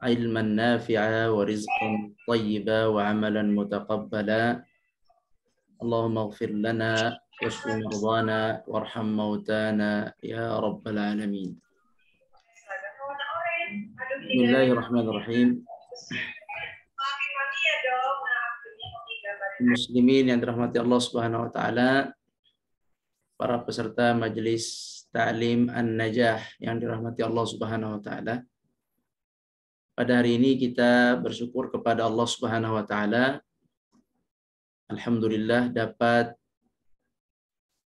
علما نافعا ورزقا طيبا وعملا متقبلا اللهم اغفر لنا واشف مرضانا وارحم موتانا يا رب العالمين بسم الله الرحمن الرحيم muslimin yang dirahmati Allah Subhanahu wa taala para peserta majelis ta'lim An-Najah yang dirahmati Allah Subhanahu wa taala pada hari ini kita bersyukur kepada Allah Subhanahu wa taala. Alhamdulillah dapat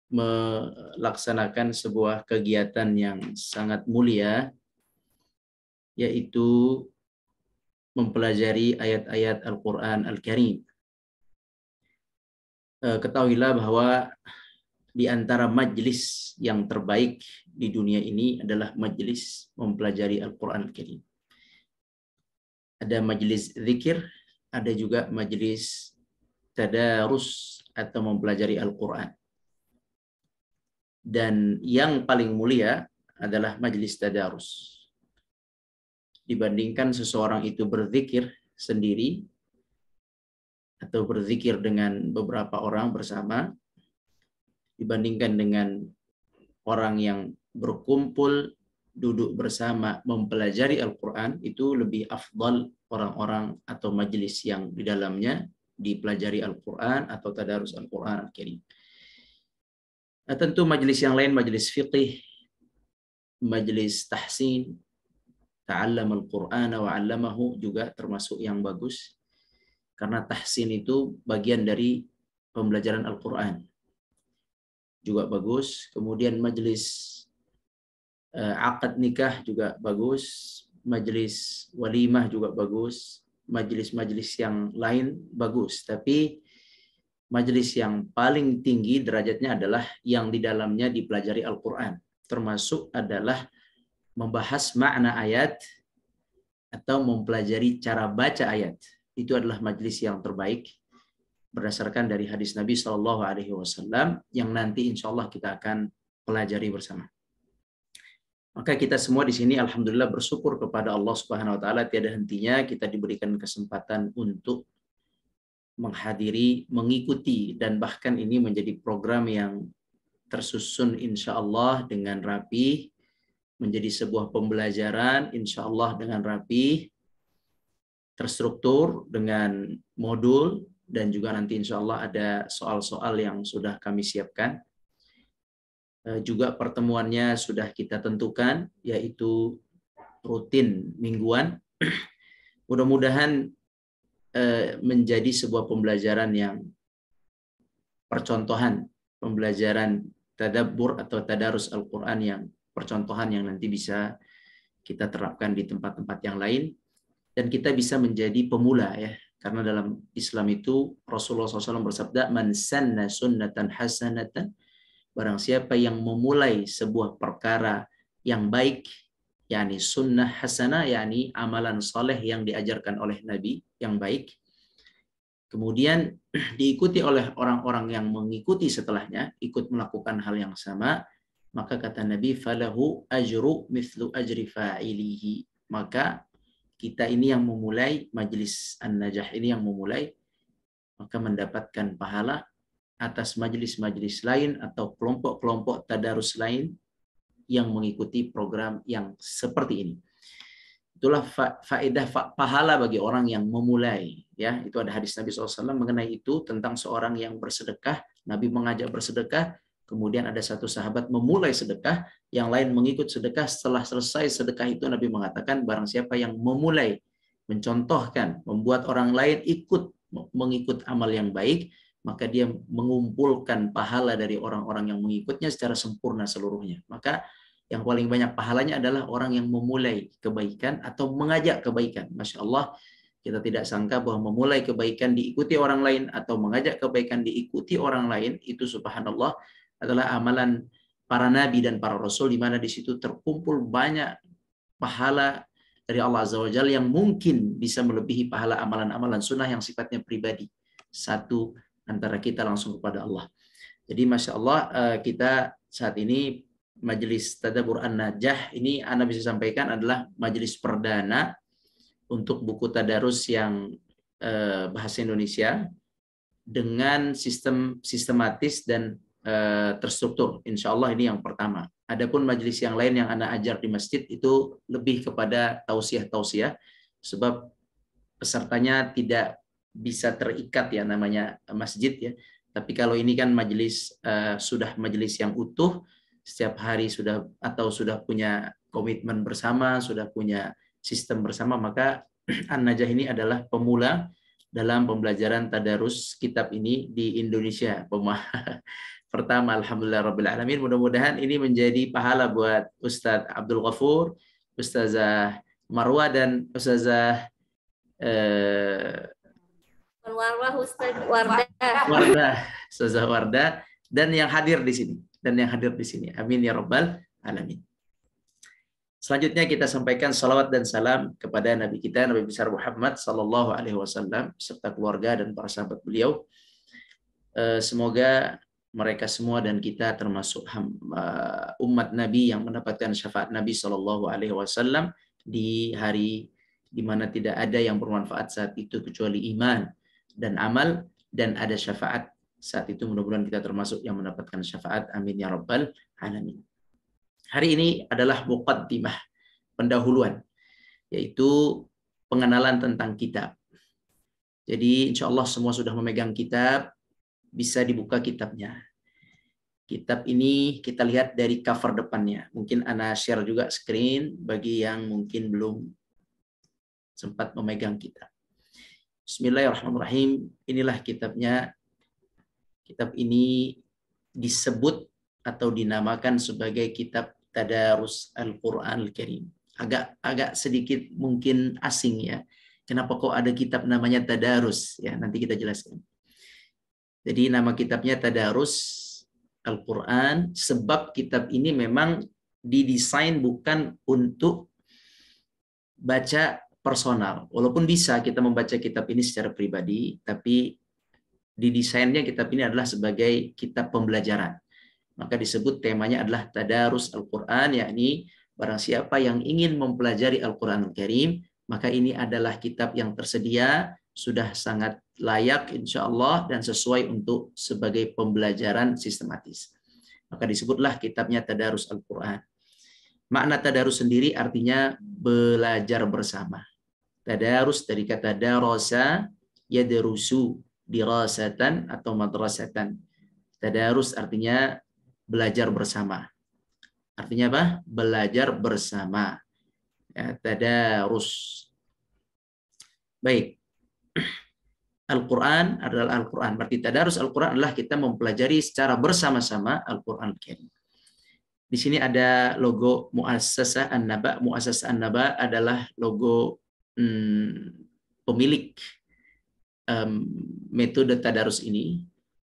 melaksanakan sebuah kegiatan yang sangat mulia yaitu mempelajari ayat-ayat Al-Qur'an Al-Karim. Eh, ketahuilah bahwa di antara majelis yang terbaik di dunia ini adalah majelis mempelajari Al-Qur'an Al-Karim ada majelis zikir, ada juga majelis tadarus atau mempelajari Al-Quran. Dan yang paling mulia adalah majelis tadarus. Dibandingkan seseorang itu berzikir sendiri atau berzikir dengan beberapa orang bersama, dibandingkan dengan orang yang berkumpul duduk bersama mempelajari Al-Quran itu lebih afdal orang-orang atau majelis yang di dalamnya dipelajari Al-Quran atau tadarus Al-Quran al Nah, tentu majelis yang lain, majelis fiqih, majelis tahsin, ta'allam Al-Quran wa 'allamahu juga termasuk yang bagus. Karena tahsin itu bagian dari pembelajaran Al-Quran. Juga bagus. Kemudian majelis Eh, akad nikah juga bagus, majelis walimah juga bagus, majelis-majelis yang lain bagus, tapi majelis yang paling tinggi derajatnya adalah yang di dalamnya dipelajari Al-Qur'an. Termasuk adalah membahas makna ayat atau mempelajari cara baca ayat. Itu adalah majelis yang terbaik berdasarkan dari hadis Nabi Shallallahu alaihi wasallam yang nanti insya Allah kita akan pelajari bersama. Maka kita semua di sini alhamdulillah bersyukur kepada Allah Subhanahu wa taala tiada hentinya kita diberikan kesempatan untuk menghadiri, mengikuti dan bahkan ini menjadi program yang tersusun insya Allah dengan rapi menjadi sebuah pembelajaran insya Allah dengan rapi terstruktur dengan modul dan juga nanti insya Allah ada soal-soal yang sudah kami siapkan Eh, juga pertemuannya sudah kita tentukan, yaitu rutin mingguan. Mudah-mudahan eh, menjadi sebuah pembelajaran yang percontohan, pembelajaran tadabur atau tadarus Al-Quran yang percontohan yang nanti bisa kita terapkan di tempat-tempat yang lain dan kita bisa menjadi pemula ya karena dalam Islam itu Rasulullah SAW bersabda man sanna sunnatan hasanatan Barang siapa yang memulai sebuah perkara yang baik, yakni sunnah hasanah, yakni amalan soleh yang diajarkan oleh Nabi yang baik, kemudian diikuti oleh orang-orang yang mengikuti setelahnya, ikut melakukan hal yang sama, maka kata Nabi, falahu ajru mithlu ajri fa'ilihi. Maka kita ini yang memulai, majelis An-Najah ini yang memulai, maka mendapatkan pahala atas majelis-majelis lain atau kelompok-kelompok tadarus lain yang mengikuti program yang seperti ini. Itulah fa faedah fa pahala bagi orang yang memulai. Ya, itu ada hadis Nabi SAW mengenai itu tentang seorang yang bersedekah. Nabi mengajak bersedekah, kemudian ada satu sahabat memulai sedekah, yang lain mengikut sedekah. Setelah selesai sedekah itu Nabi mengatakan barang siapa yang memulai, mencontohkan, membuat orang lain ikut mengikut amal yang baik, maka dia mengumpulkan pahala dari orang-orang yang mengikutnya secara sempurna seluruhnya. Maka yang paling banyak pahalanya adalah orang yang memulai kebaikan atau mengajak kebaikan. Masya Allah, kita tidak sangka bahwa memulai kebaikan diikuti orang lain atau mengajak kebaikan diikuti orang lain itu subhanallah adalah amalan para nabi dan para rasul di mana di situ terkumpul banyak pahala dari Allah Azza wa yang mungkin bisa melebihi pahala amalan-amalan sunnah yang sifatnya pribadi. Satu antara kita langsung kepada Allah. Jadi masya Allah eh, kita saat ini majelis Tadabur An-Najah ini Anda bisa sampaikan adalah majelis perdana untuk buku tadarus yang eh, bahasa Indonesia dengan sistem sistematis dan eh, terstruktur. Insya Allah ini yang pertama. Adapun majelis yang lain yang Anda ajar di masjid itu lebih kepada tausiah-tausiah sebab pesertanya tidak bisa terikat ya namanya masjid ya. Tapi kalau ini kan majelis uh, sudah majelis yang utuh, setiap hari sudah atau sudah punya komitmen bersama, sudah punya sistem bersama, maka An-Najah ini adalah pemula dalam pembelajaran tadarus kitab ini di Indonesia. Pemah pertama alhamdulillah rabbil alamin mudah-mudahan ini menjadi pahala buat Ustadz Abdul Ghafur, Ustazah Marwa dan Ustazah eh, warwah Ustaz Wardah. Wardah, Ustazah Wardah dan yang hadir di sini dan yang hadir di sini. Amin ya robbal alamin. Selanjutnya kita sampaikan salawat dan salam kepada Nabi kita Nabi besar Muhammad Sallallahu Alaihi Wasallam serta keluarga dan para sahabat beliau. Eh, semoga mereka semua dan kita termasuk eh, umat Nabi yang mendapatkan syafaat Nabi Sallallahu Alaihi Wasallam di hari dimana tidak ada yang bermanfaat saat itu kecuali iman dan amal dan ada syafaat saat itu mudah-mudahan kita termasuk yang mendapatkan syafaat amin ya rabbal alamin hari ini adalah muqaddimah pendahuluan yaitu pengenalan tentang kitab jadi insya Allah semua sudah memegang kitab bisa dibuka kitabnya kitab ini kita lihat dari cover depannya mungkin ana share juga screen bagi yang mungkin belum sempat memegang kitab Bismillahirrahmanirrahim. Inilah kitabnya. Kitab ini disebut atau dinamakan sebagai kitab Tadarus Al-Quran Al-Karim. Agak agak sedikit mungkin asing ya. Kenapa kok ada kitab namanya Tadarus? Ya, nanti kita jelaskan. Jadi nama kitabnya Tadarus Al-Quran. Sebab kitab ini memang didesain bukan untuk baca personal. Walaupun bisa kita membaca kitab ini secara pribadi, tapi didesainnya kitab ini adalah sebagai kitab pembelajaran. Maka disebut temanya adalah tadarus Al-Qur'an, yakni barang siapa yang ingin mempelajari Al-Qur'an Al-Karim, maka ini adalah kitab yang tersedia sudah sangat layak insya Allah dan sesuai untuk sebagai pembelajaran sistematis. Maka disebutlah kitabnya Tadarus Al-Quran. Makna Tadarus sendiri artinya belajar bersama. Tadarus dari kata darasa yadrusu dirasatan atau madrasatan. Tadarus artinya belajar bersama. Artinya apa? Belajar bersama. Ya, tadarus. Baik. Al-Quran adalah Al-Quran. Berarti tadarus Al-Quran adalah kita mempelajari secara bersama-sama Al-Quran Di sini ada logo Muassasah An-Naba. Muassasah An-Naba adalah logo hmm, pemilik um, metode tadarus ini.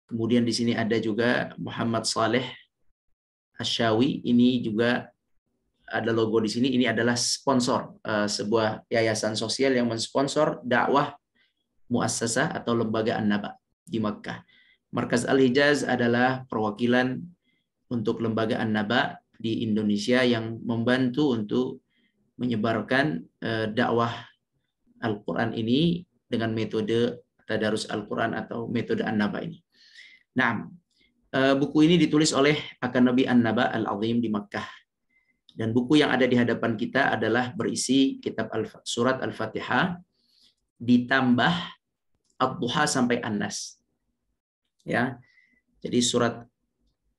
Kemudian di sini ada juga Muhammad Saleh Asyawi. Ini juga ada logo di sini. Ini adalah sponsor uh, sebuah yayasan sosial yang mensponsor dakwah muassasah atau lembaga An-Naba di Makkah. Markas Al-Hijaz adalah perwakilan untuk lembaga An-Naba di Indonesia yang membantu untuk menyebarkan eh, dakwah Al-Quran ini dengan metode Tadarus Al-Quran atau metode An-Naba ini. Nah, buku ini ditulis oleh Akan Nabi An-Naba Al-Azim di Makkah. Dan buku yang ada di hadapan kita adalah berisi kitab al surat Al-Fatihah ditambah al duha sampai An-Nas. Ya. Jadi surat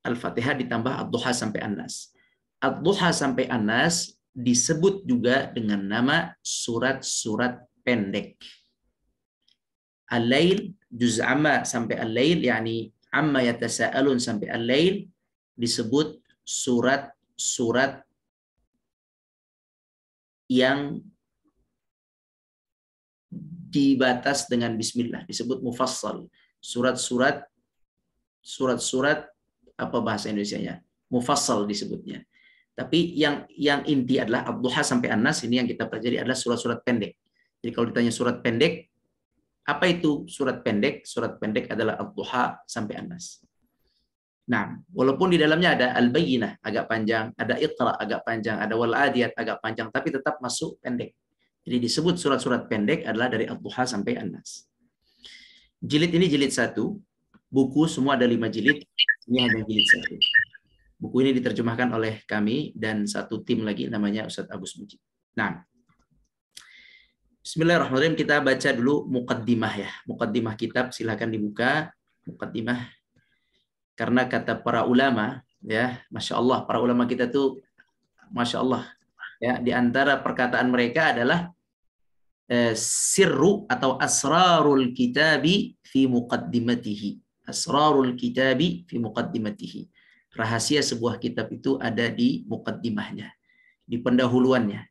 Al-Fatihah ditambah al duha sampai An-Nas. al duha sampai An-Nas disebut juga dengan nama surat-surat pendek. Al-lail juz amma sampai al-lail yakni amma yatasaalun sampai al-lail disebut surat-surat yang dibatas dengan bismillah disebut mufassal surat-surat surat-surat apa bahasa Indonesianya mufassal disebutnya tapi yang yang inti adalah Abduha sampai anas ini yang kita pelajari adalah surat-surat pendek jadi kalau ditanya surat pendek, apa itu surat pendek? Surat pendek adalah Al-Duha sampai Anas. Nah, walaupun di dalamnya ada Al-Bayyinah agak panjang, ada Iqra agak panjang, ada Wal-Adiyat agak panjang, tapi tetap masuk pendek. Jadi disebut surat-surat pendek adalah dari Al-Duha sampai anas. Jilid ini jilid satu, buku semua ada lima jilid, ini hanya jilid satu. Buku ini diterjemahkan oleh kami dan satu tim lagi namanya Ustadz Agus Mujib. Nah, Bismillahirrahmanirrahim kita baca dulu mukaddimah ya. Mukaddimah kitab silahkan dibuka mukaddimah. Karena kata para ulama ya, masya Allah para ulama kita tuh masya Allah ya di antara perkataan mereka adalah eh, sirru atau asrarul kitabi fi muqaddimatihi. Asrarul kitabi fi muqaddimatihi. Rahasia sebuah kitab itu ada di mukaddimahnya, di pendahuluannya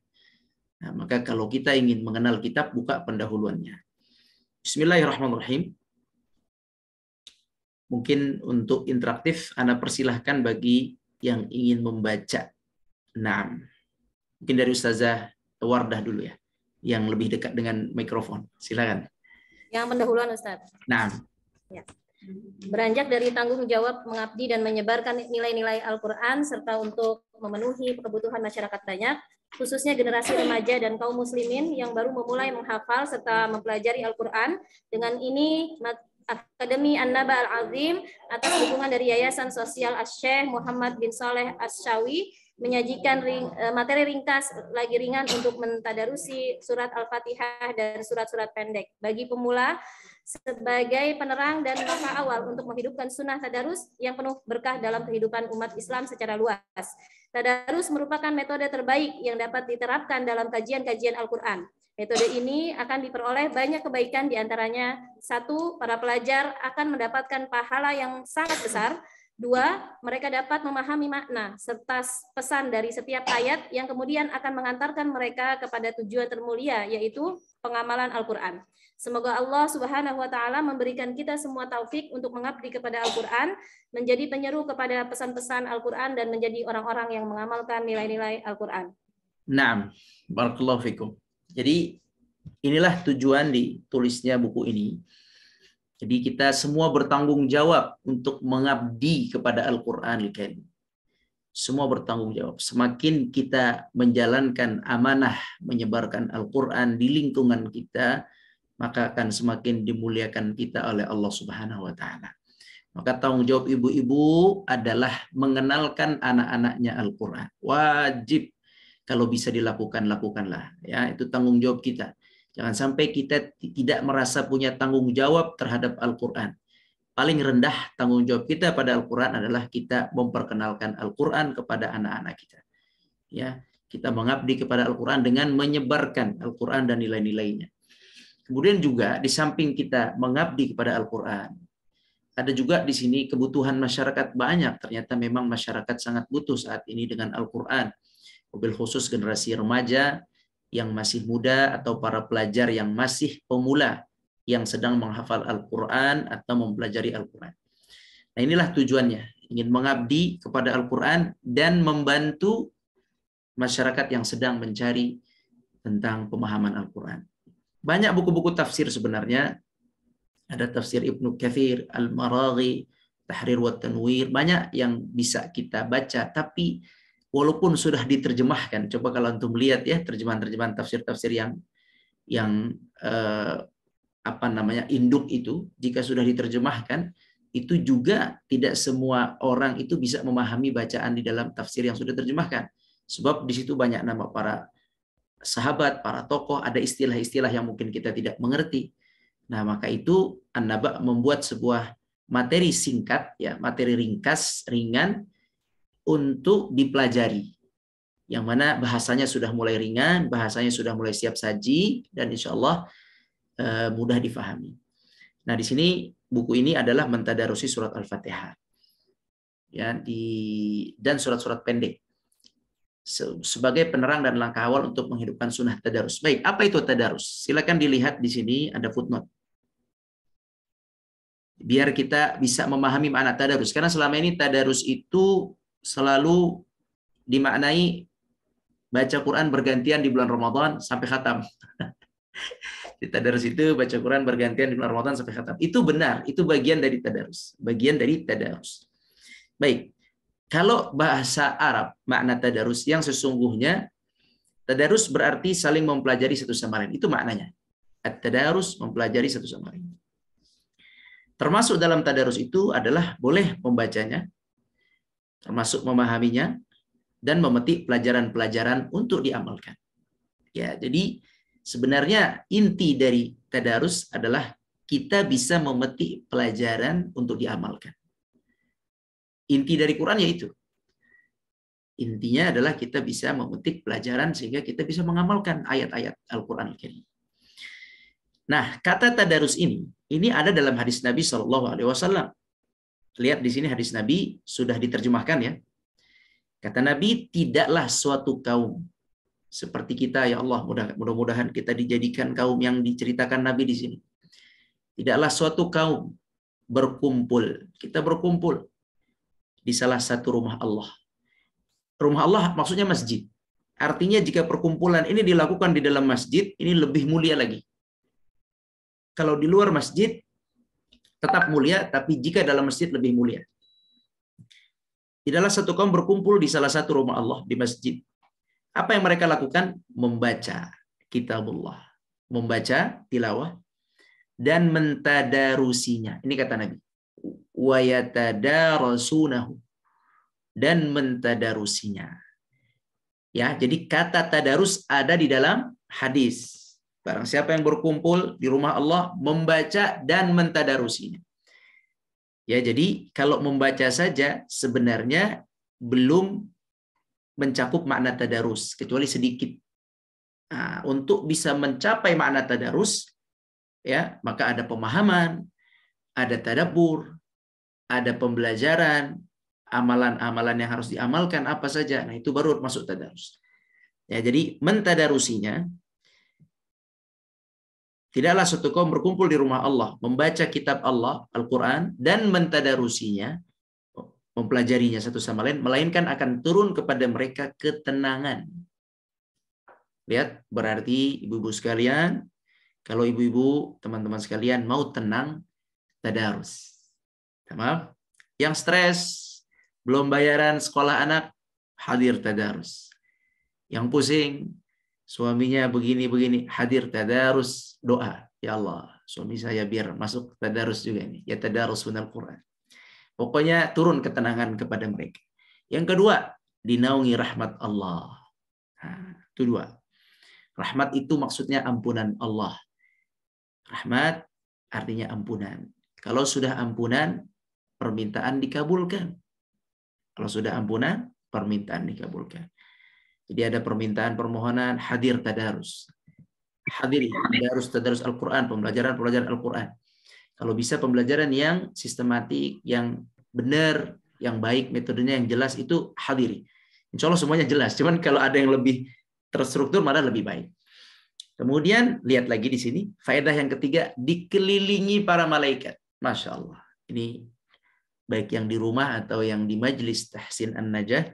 Nah, maka kalau kita ingin mengenal kitab, buka pendahuluannya. Bismillahirrahmanirrahim. Mungkin untuk interaktif, Anda persilahkan bagi yang ingin membaca. Nah, mungkin dari Ustazah Wardah dulu ya, yang lebih dekat dengan mikrofon. Silakan. Yang pendahuluan Ustaz. Nah. Ya. Beranjak dari tanggung jawab mengabdi dan menyebarkan nilai-nilai Al-Quran serta untuk memenuhi kebutuhan masyarakat banyak, khususnya generasi remaja dan kaum muslimin yang baru memulai menghafal serta mempelajari Al-Quran. Dengan ini, Akademi An-Naba Al-Azim atas dukungan dari Yayasan Sosial Asyik Muhammad bin Saleh Asyawi menyajikan ring, eh, materi ringkas lagi ringan untuk mentadarusi surat Al-Fatihah dan surat-surat pendek. Bagi pemula, sebagai penerang dan langkah awal untuk menghidupkan sunnah tadarus yang penuh berkah dalam kehidupan umat Islam secara luas. Tadarus merupakan metode terbaik yang dapat diterapkan dalam kajian-kajian Al-Quran. Metode ini akan diperoleh banyak kebaikan diantaranya, satu, para pelajar akan mendapatkan pahala yang sangat besar Dua, mereka dapat memahami makna serta pesan dari setiap ayat yang kemudian akan mengantarkan mereka kepada tujuan termulia, yaitu pengamalan Al-Quran. Semoga Allah Subhanahu wa Ta'ala memberikan kita semua taufik untuk mengabdi kepada Al-Quran, menjadi penyeru kepada pesan-pesan Al-Quran, dan menjadi orang-orang yang mengamalkan nilai-nilai Al-Quran. Nah, Jadi inilah tujuan ditulisnya buku ini jadi kita semua bertanggung jawab untuk mengabdi kepada Al-Quran Semua bertanggung jawab. Semakin kita menjalankan amanah menyebarkan Al-Quran di lingkungan kita, maka akan semakin dimuliakan kita oleh Allah Subhanahu wa taala. Maka tanggung jawab ibu-ibu adalah mengenalkan anak-anaknya Al-Qur'an. Wajib kalau bisa dilakukan lakukanlah ya, itu tanggung jawab kita. Jangan sampai kita tidak merasa punya tanggung jawab terhadap Al-Quran. Paling rendah tanggung jawab kita pada Al-Quran adalah kita memperkenalkan Al-Quran kepada anak-anak kita. Ya, kita mengabdi kepada Al-Quran dengan menyebarkan Al-Quran dan nilai-nilainya. Kemudian juga di samping kita mengabdi kepada Al-Quran, ada juga di sini kebutuhan masyarakat banyak. Ternyata memang masyarakat sangat butuh saat ini dengan Al-Quran. Mobil khusus generasi remaja, yang masih muda atau para pelajar yang masih pemula yang sedang menghafal Al-Quran atau mempelajari Al-Quran. Nah inilah tujuannya, ingin mengabdi kepada Al-Quran dan membantu masyarakat yang sedang mencari tentang pemahaman Al-Quran. Banyak buku-buku tafsir sebenarnya, ada tafsir Ibnu Kathir, Al-Maraghi, Tahrir wa Tanwir, banyak yang bisa kita baca, tapi walaupun sudah diterjemahkan. Coba kalau untuk melihat ya terjemahan-terjemahan tafsir-tafsir yang yang eh, apa namanya induk itu jika sudah diterjemahkan itu juga tidak semua orang itu bisa memahami bacaan di dalam tafsir yang sudah terjemahkan. Sebab di situ banyak nama para sahabat, para tokoh, ada istilah-istilah yang mungkin kita tidak mengerti. Nah, maka itu An-Naba membuat sebuah materi singkat ya, materi ringkas, ringan untuk dipelajari. Yang mana bahasanya sudah mulai ringan, bahasanya sudah mulai siap saji, dan insya Allah eh, mudah difahami. Nah, di sini buku ini adalah mentadarusi surat Al-Fatihah. Ya, di dan surat-surat pendek sebagai penerang dan langkah awal untuk menghidupkan sunnah tadarus. Baik, apa itu tadarus? Silakan dilihat di sini ada footnote. Biar kita bisa memahami makna tadarus. Karena selama ini tadarus itu selalu dimaknai baca Quran bergantian di bulan Ramadan sampai khatam. tadarus itu baca Quran bergantian di bulan Ramadan sampai khatam. Itu benar, itu bagian dari tadarus, bagian dari tadarus. Baik. Kalau bahasa Arab makna tadarus yang sesungguhnya tadarus berarti saling mempelajari satu sama lain. Itu maknanya. tadarus mempelajari satu sama lain. Termasuk dalam tadarus itu adalah boleh membacanya termasuk memahaminya dan memetik pelajaran-pelajaran untuk diamalkan. Ya, jadi sebenarnya inti dari tadarus adalah kita bisa memetik pelajaran untuk diamalkan. Inti dari Quran yaitu intinya adalah kita bisa memetik pelajaran sehingga kita bisa mengamalkan ayat-ayat Al-Qur'an Al-Karim. Nah, kata tadarus ini ini ada dalam hadis Nabi Shallallahu alaihi wasallam lihat di sini hadis Nabi sudah diterjemahkan ya. Kata Nabi, tidaklah suatu kaum seperti kita ya Allah, mudah-mudahan kita dijadikan kaum yang diceritakan Nabi di sini. Tidaklah suatu kaum berkumpul, kita berkumpul di salah satu rumah Allah. Rumah Allah maksudnya masjid. Artinya jika perkumpulan ini dilakukan di dalam masjid, ini lebih mulia lagi. Kalau di luar masjid, tetap mulia, tapi jika dalam masjid lebih mulia. Tidaklah satu kaum berkumpul di salah satu rumah Allah di masjid. Apa yang mereka lakukan? Membaca kitabullah. Membaca tilawah dan mentadarusinya. Ini kata Nabi. Wayatadarusunahu Dan mentadarusinya. Ya, jadi kata tadarus ada di dalam hadis. Barang siapa yang berkumpul di rumah Allah membaca dan mentadarusinya. Ya, jadi kalau membaca saja sebenarnya belum mencakup makna tadarus kecuali sedikit. Nah, untuk bisa mencapai makna tadarus ya, maka ada pemahaman, ada tadabur, ada pembelajaran, amalan-amalan yang harus diamalkan apa saja. Nah, itu baru masuk tadarus. Ya, jadi mentadarusinya Tidaklah satu kaum berkumpul di rumah Allah, membaca kitab Allah, Al-Quran, dan mentadarusinya, mempelajarinya satu sama lain, melainkan akan turun kepada mereka ketenangan. Lihat, berarti ibu-ibu sekalian, kalau ibu-ibu, teman-teman sekalian mau tenang, tadarus. Tamam? Yang stres, belum bayaran sekolah anak, hadir tadarus. Yang pusing, suaminya begini-begini, hadir tadarus doa. Ya Allah, suami saya biar masuk tadarus juga ini Ya tadarus benar Quran. Pokoknya turun ketenangan kepada mereka. Yang kedua, dinaungi rahmat Allah. Nah, itu dua. Rahmat itu maksudnya ampunan Allah. Rahmat artinya ampunan. Kalau sudah ampunan, permintaan dikabulkan. Kalau sudah ampunan, permintaan dikabulkan. Jadi ada permintaan permohonan hadir tadarus. Hadir ya, tadarus tadarus Al-Qur'an, pembelajaran-pembelajaran Al-Qur'an. Kalau bisa pembelajaran yang sistematik, yang benar, yang baik, metodenya yang jelas itu hadiri. Insya Allah semuanya jelas. Cuman kalau ada yang lebih terstruktur malah lebih baik. Kemudian lihat lagi di sini faedah yang ketiga dikelilingi para malaikat. Masya Allah. Ini baik yang di rumah atau yang di majelis tahsin an najah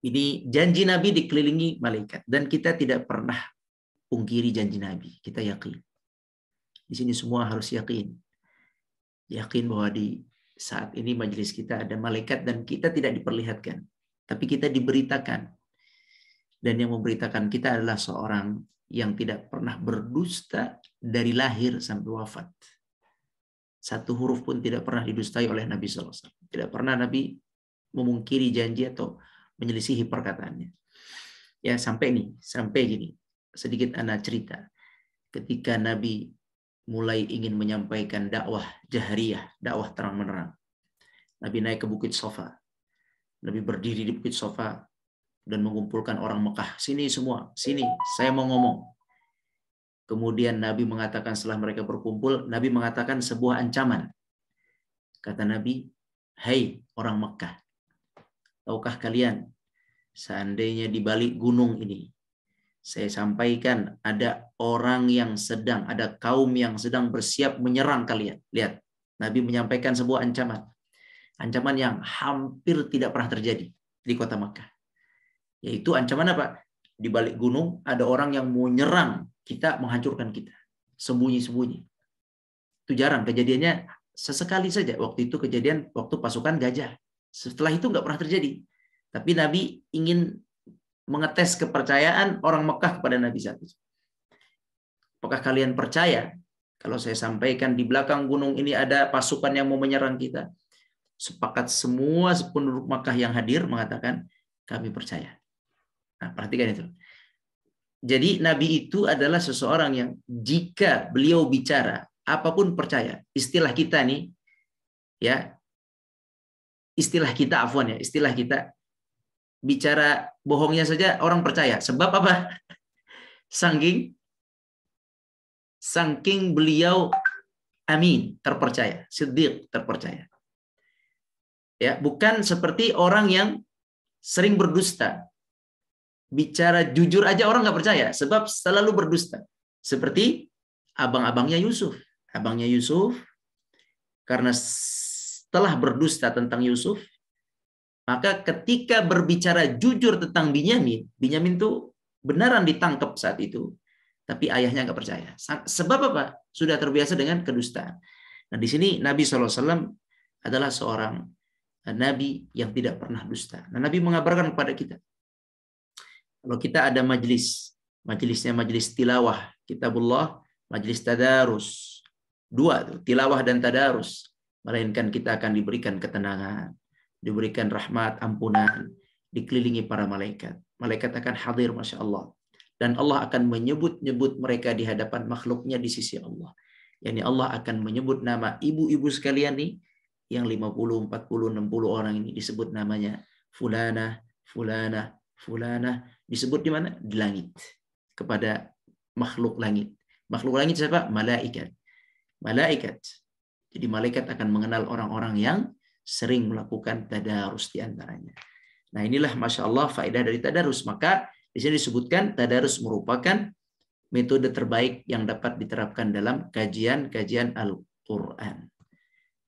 ini janji Nabi dikelilingi malaikat dan kita tidak pernah pungkiri janji Nabi. Kita yakin. Di sini semua harus yakin. Yakin bahwa di saat ini majelis kita ada malaikat dan kita tidak diperlihatkan, tapi kita diberitakan. Dan yang memberitakan kita adalah seorang yang tidak pernah berdusta dari lahir sampai wafat. Satu huruf pun tidak pernah didustai oleh Nabi SAW. Tidak pernah Nabi memungkiri janji atau menyelisihi perkataannya. Ya sampai nih, sampai gini. Sedikit anak cerita. Ketika Nabi mulai ingin menyampaikan dakwah jahriyah, dakwah terang-menerang. Nabi naik ke Bukit Sofa. Nabi berdiri di Bukit Sofa dan mengumpulkan orang Mekah. Sini semua, sini, saya mau ngomong. Kemudian Nabi mengatakan setelah mereka berkumpul, Nabi mengatakan sebuah ancaman. Kata Nabi, Hei orang Mekah, Tahukah kalian, seandainya di balik gunung ini, saya sampaikan ada orang yang sedang, ada kaum yang sedang bersiap menyerang kalian. Lihat, Nabi menyampaikan sebuah ancaman. Ancaman yang hampir tidak pernah terjadi di kota Makkah. Yaitu ancaman apa? Di balik gunung ada orang yang mau nyerang kita, menghancurkan kita. Sembunyi-sembunyi. Itu jarang. Kejadiannya sesekali saja. Waktu itu kejadian waktu pasukan gajah. Setelah itu nggak pernah terjadi. Tapi Nabi ingin mengetes kepercayaan orang Mekah kepada Nabi satu Apakah kalian percaya kalau saya sampaikan di belakang gunung ini ada pasukan yang mau menyerang kita? Sepakat semua penduduk Mekah yang hadir mengatakan kami percaya. Nah, perhatikan itu. Jadi Nabi itu adalah seseorang yang jika beliau bicara apapun percaya. Istilah kita nih ya istilah kita afwan ya, istilah kita bicara bohongnya saja orang percaya. Sebab apa? saking sangking beliau amin, terpercaya, sedih terpercaya. Ya, bukan seperti orang yang sering berdusta. Bicara jujur aja orang nggak percaya sebab selalu berdusta. Seperti abang-abangnya Yusuf. Abangnya Yusuf karena telah berdusta tentang Yusuf, maka ketika berbicara jujur tentang Binyamin, Binyamin tuh benaran ditangkap saat itu, tapi ayahnya nggak percaya. Sebab apa? Sudah terbiasa dengan kedustaan. Nah di sini Nabi SAW adalah seorang eh, Nabi yang tidak pernah dusta. Nah Nabi mengabarkan kepada kita, kalau kita ada majelis, majelisnya majelis tilawah, kitabullah, majelis tadarus. Dua tuh, tilawah dan tadarus melainkan kita akan diberikan ketenangan, diberikan rahmat, ampunan, dikelilingi para malaikat. Malaikat akan hadir, masya Allah. Dan Allah akan menyebut-nyebut mereka di hadapan makhluknya di sisi Allah. Yani Allah akan menyebut nama ibu-ibu sekalian nih, yang 50, 40, 60 orang ini disebut namanya fulana, fulana, fulana. Disebut di mana? Di langit. Kepada makhluk langit. Makhluk langit siapa? Malaikat. Malaikat. Jadi malaikat akan mengenal orang-orang yang sering melakukan tadarus di antaranya. Nah inilah masya Allah faedah dari tadarus. Maka di sini disebutkan tadarus merupakan metode terbaik yang dapat diterapkan dalam kajian-kajian Al-Quran.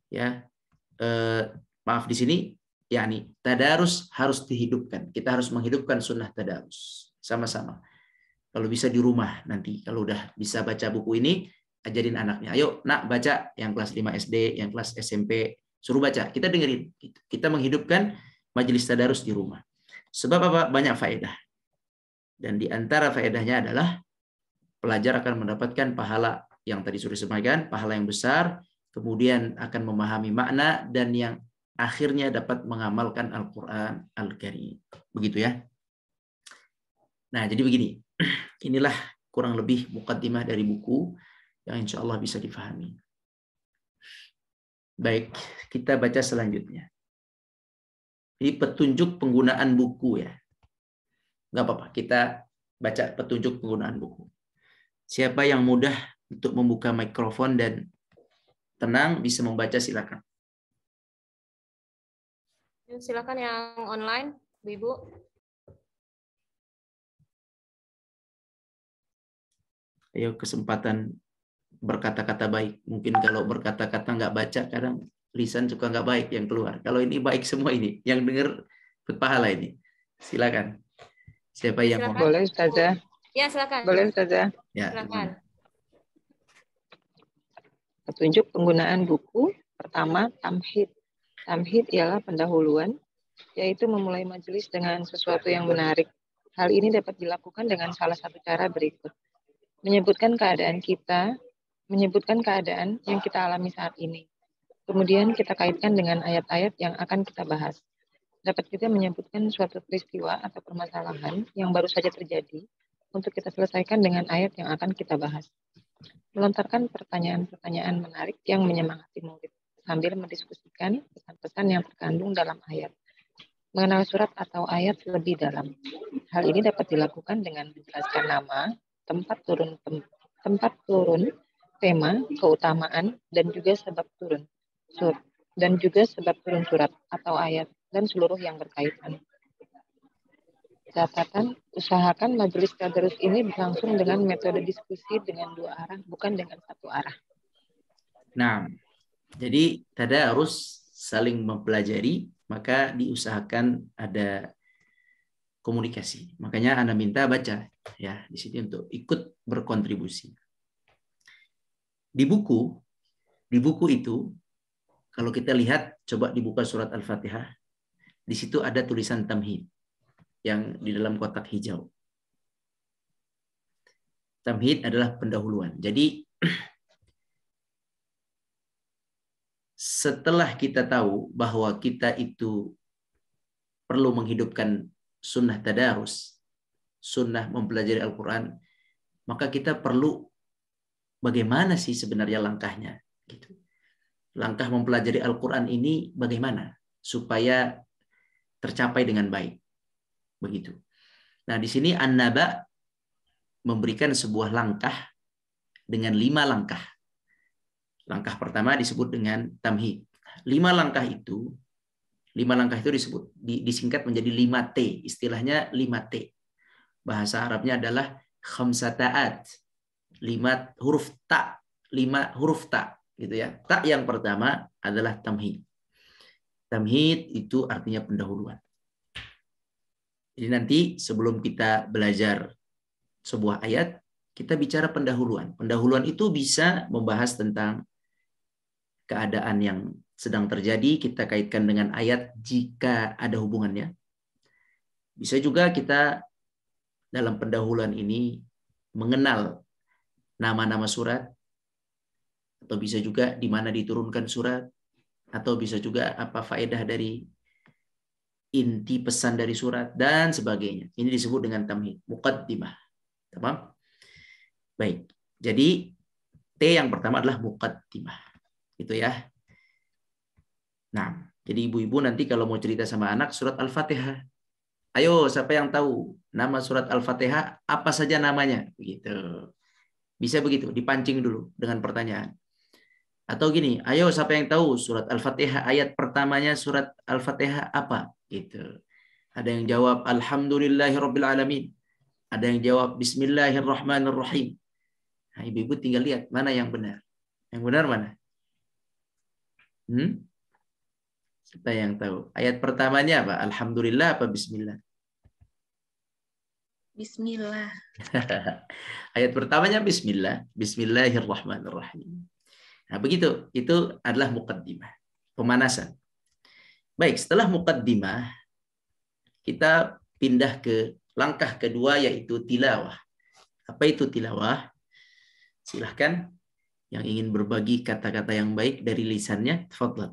Ya, eh, maaf di sini, yakni tadarus harus dihidupkan. Kita harus menghidupkan sunnah tadarus sama-sama. Kalau bisa di rumah nanti, kalau udah bisa baca buku ini, ajarin anaknya. Ayo, nak baca yang kelas 5 SD, yang kelas SMP, suruh baca. Kita dengerin. Gitu. Kita menghidupkan majelis tadarus di rumah. Sebab apa? Banyak faedah. Dan di antara faedahnya adalah pelajar akan mendapatkan pahala yang tadi sudah disampaikan, pahala yang besar, kemudian akan memahami makna dan yang akhirnya dapat mengamalkan Al-Quran Al-Karim. Begitu ya. Nah, jadi begini. Inilah kurang lebih mukaddimah dari buku yang insya Allah bisa difahami. Baik, kita baca selanjutnya. Ini petunjuk penggunaan buku ya. Nggak apa-apa, kita baca petunjuk penggunaan buku. Siapa yang mudah untuk membuka mikrofon dan tenang bisa membaca silakan. Ya, silakan yang online, Bu Ibu. Ayo kesempatan berkata-kata baik. Mungkin kalau berkata-kata nggak baca, kadang lisan suka nggak baik yang keluar. Kalau ini baik semua ini, yang dengar berpahala ini. Silakan. Siapa yang silakan. mau? Boleh saja. Ya silakan. Boleh saja. Ya, silakan. Petunjuk penggunaan buku pertama tamhid. Tamhid ialah pendahuluan, yaitu memulai majelis dengan sesuatu yang menarik. Hal ini dapat dilakukan dengan salah satu cara berikut. Menyebutkan keadaan kita, menyebutkan keadaan yang kita alami saat ini. Kemudian kita kaitkan dengan ayat-ayat yang akan kita bahas. Dapat kita menyebutkan suatu peristiwa atau permasalahan yang baru saja terjadi untuk kita selesaikan dengan ayat yang akan kita bahas. Melontarkan pertanyaan-pertanyaan menarik yang menyemangati murid sambil mendiskusikan pesan-pesan yang terkandung dalam ayat. Mengenal surat atau ayat lebih dalam. Hal ini dapat dilakukan dengan menjelaskan nama, tempat turun tempat turun tema, keutamaan, dan juga sebab turun sur, dan juga sebab turun surat atau ayat dan seluruh yang berkaitan. Catatan, usahakan majelis tadarus ini berlangsung dengan metode diskusi dengan dua arah, bukan dengan satu arah. Nah, jadi harus saling mempelajari, maka diusahakan ada komunikasi. Makanya Anda minta baca ya di sini untuk ikut berkontribusi. Di buku, di buku itu, kalau kita lihat, coba dibuka surat Al-Fatihah, di situ ada tulisan tamhid yang di dalam kotak hijau. Tamhid adalah pendahuluan. Jadi setelah kita tahu bahwa kita itu perlu menghidupkan sunnah tadarus, sunnah mempelajari Al-Quran, maka kita perlu bagaimana sih sebenarnya langkahnya gitu. Langkah mempelajari Al-Qur'an ini bagaimana supaya tercapai dengan baik. Begitu. Nah, di sini An-Naba memberikan sebuah langkah dengan lima langkah. Langkah pertama disebut dengan tamhid. Lima langkah itu lima langkah itu disebut disingkat menjadi lima T. Istilahnya lima T. Bahasa Arabnya adalah khamsataat lima huruf ta, lima huruf ta gitu ya. Ta yang pertama adalah tamhid. Tamhid itu artinya pendahuluan. Jadi nanti sebelum kita belajar sebuah ayat, kita bicara pendahuluan. Pendahuluan itu bisa membahas tentang keadaan yang sedang terjadi, kita kaitkan dengan ayat jika ada hubungannya. Bisa juga kita dalam pendahuluan ini mengenal nama-nama surat, atau bisa juga di mana diturunkan surat, atau bisa juga apa faedah dari inti pesan dari surat dan sebagainya. Ini disebut dengan tamhid, muqaddimah. Tamam? Baik. Jadi T yang pertama adalah muqaddimah. Itu ya. Nah, jadi ibu-ibu nanti kalau mau cerita sama anak surat Al-Fatihah. Ayo, siapa yang tahu nama surat Al-Fatihah apa saja namanya? Begitu. Bisa begitu, dipancing dulu dengan pertanyaan. Atau gini, ayo siapa yang tahu surat Al-Fatihah ayat pertamanya surat Al-Fatihah apa? Gitu. Ada yang jawab alhamdulillahirabbil alamin. Ada yang jawab bismillahirrahmanirrahim. Nah, ibu-ibu tinggal lihat mana yang benar. Yang benar mana? Hmm? Siapa yang tahu? Ayat pertamanya apa? Alhamdulillah apa bismillah? Bismillah. Ayat pertamanya Bismillah. Bismillahirrahmanirrahim. Nah begitu, itu adalah mukaddimah, pemanasan. Baik, setelah mukaddimah, kita pindah ke langkah kedua yaitu tilawah. Apa itu tilawah? Silahkan yang ingin berbagi kata-kata yang baik dari lisannya, tafadhol.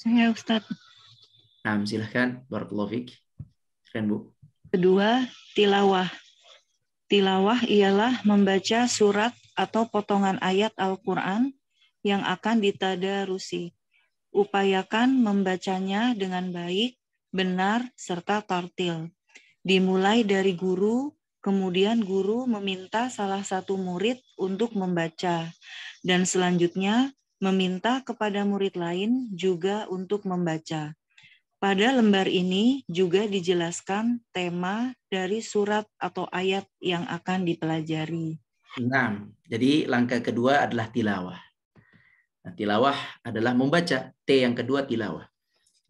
Saya Ustadz. Nah, silahkan Barakulovik. Keren Bu. Kedua, tilawah. Tilawah ialah membaca surat atau potongan ayat Al-Quran yang akan ditadarusi. Upayakan membacanya dengan baik, benar, serta tartil. Dimulai dari guru, kemudian guru meminta salah satu murid untuk membaca, dan selanjutnya meminta kepada murid lain juga untuk membaca. Pada lembar ini juga dijelaskan tema dari surat atau ayat yang akan dipelajari. Enam. Jadi langkah kedua adalah tilawah. Nah, tilawah adalah membaca. T yang kedua tilawah.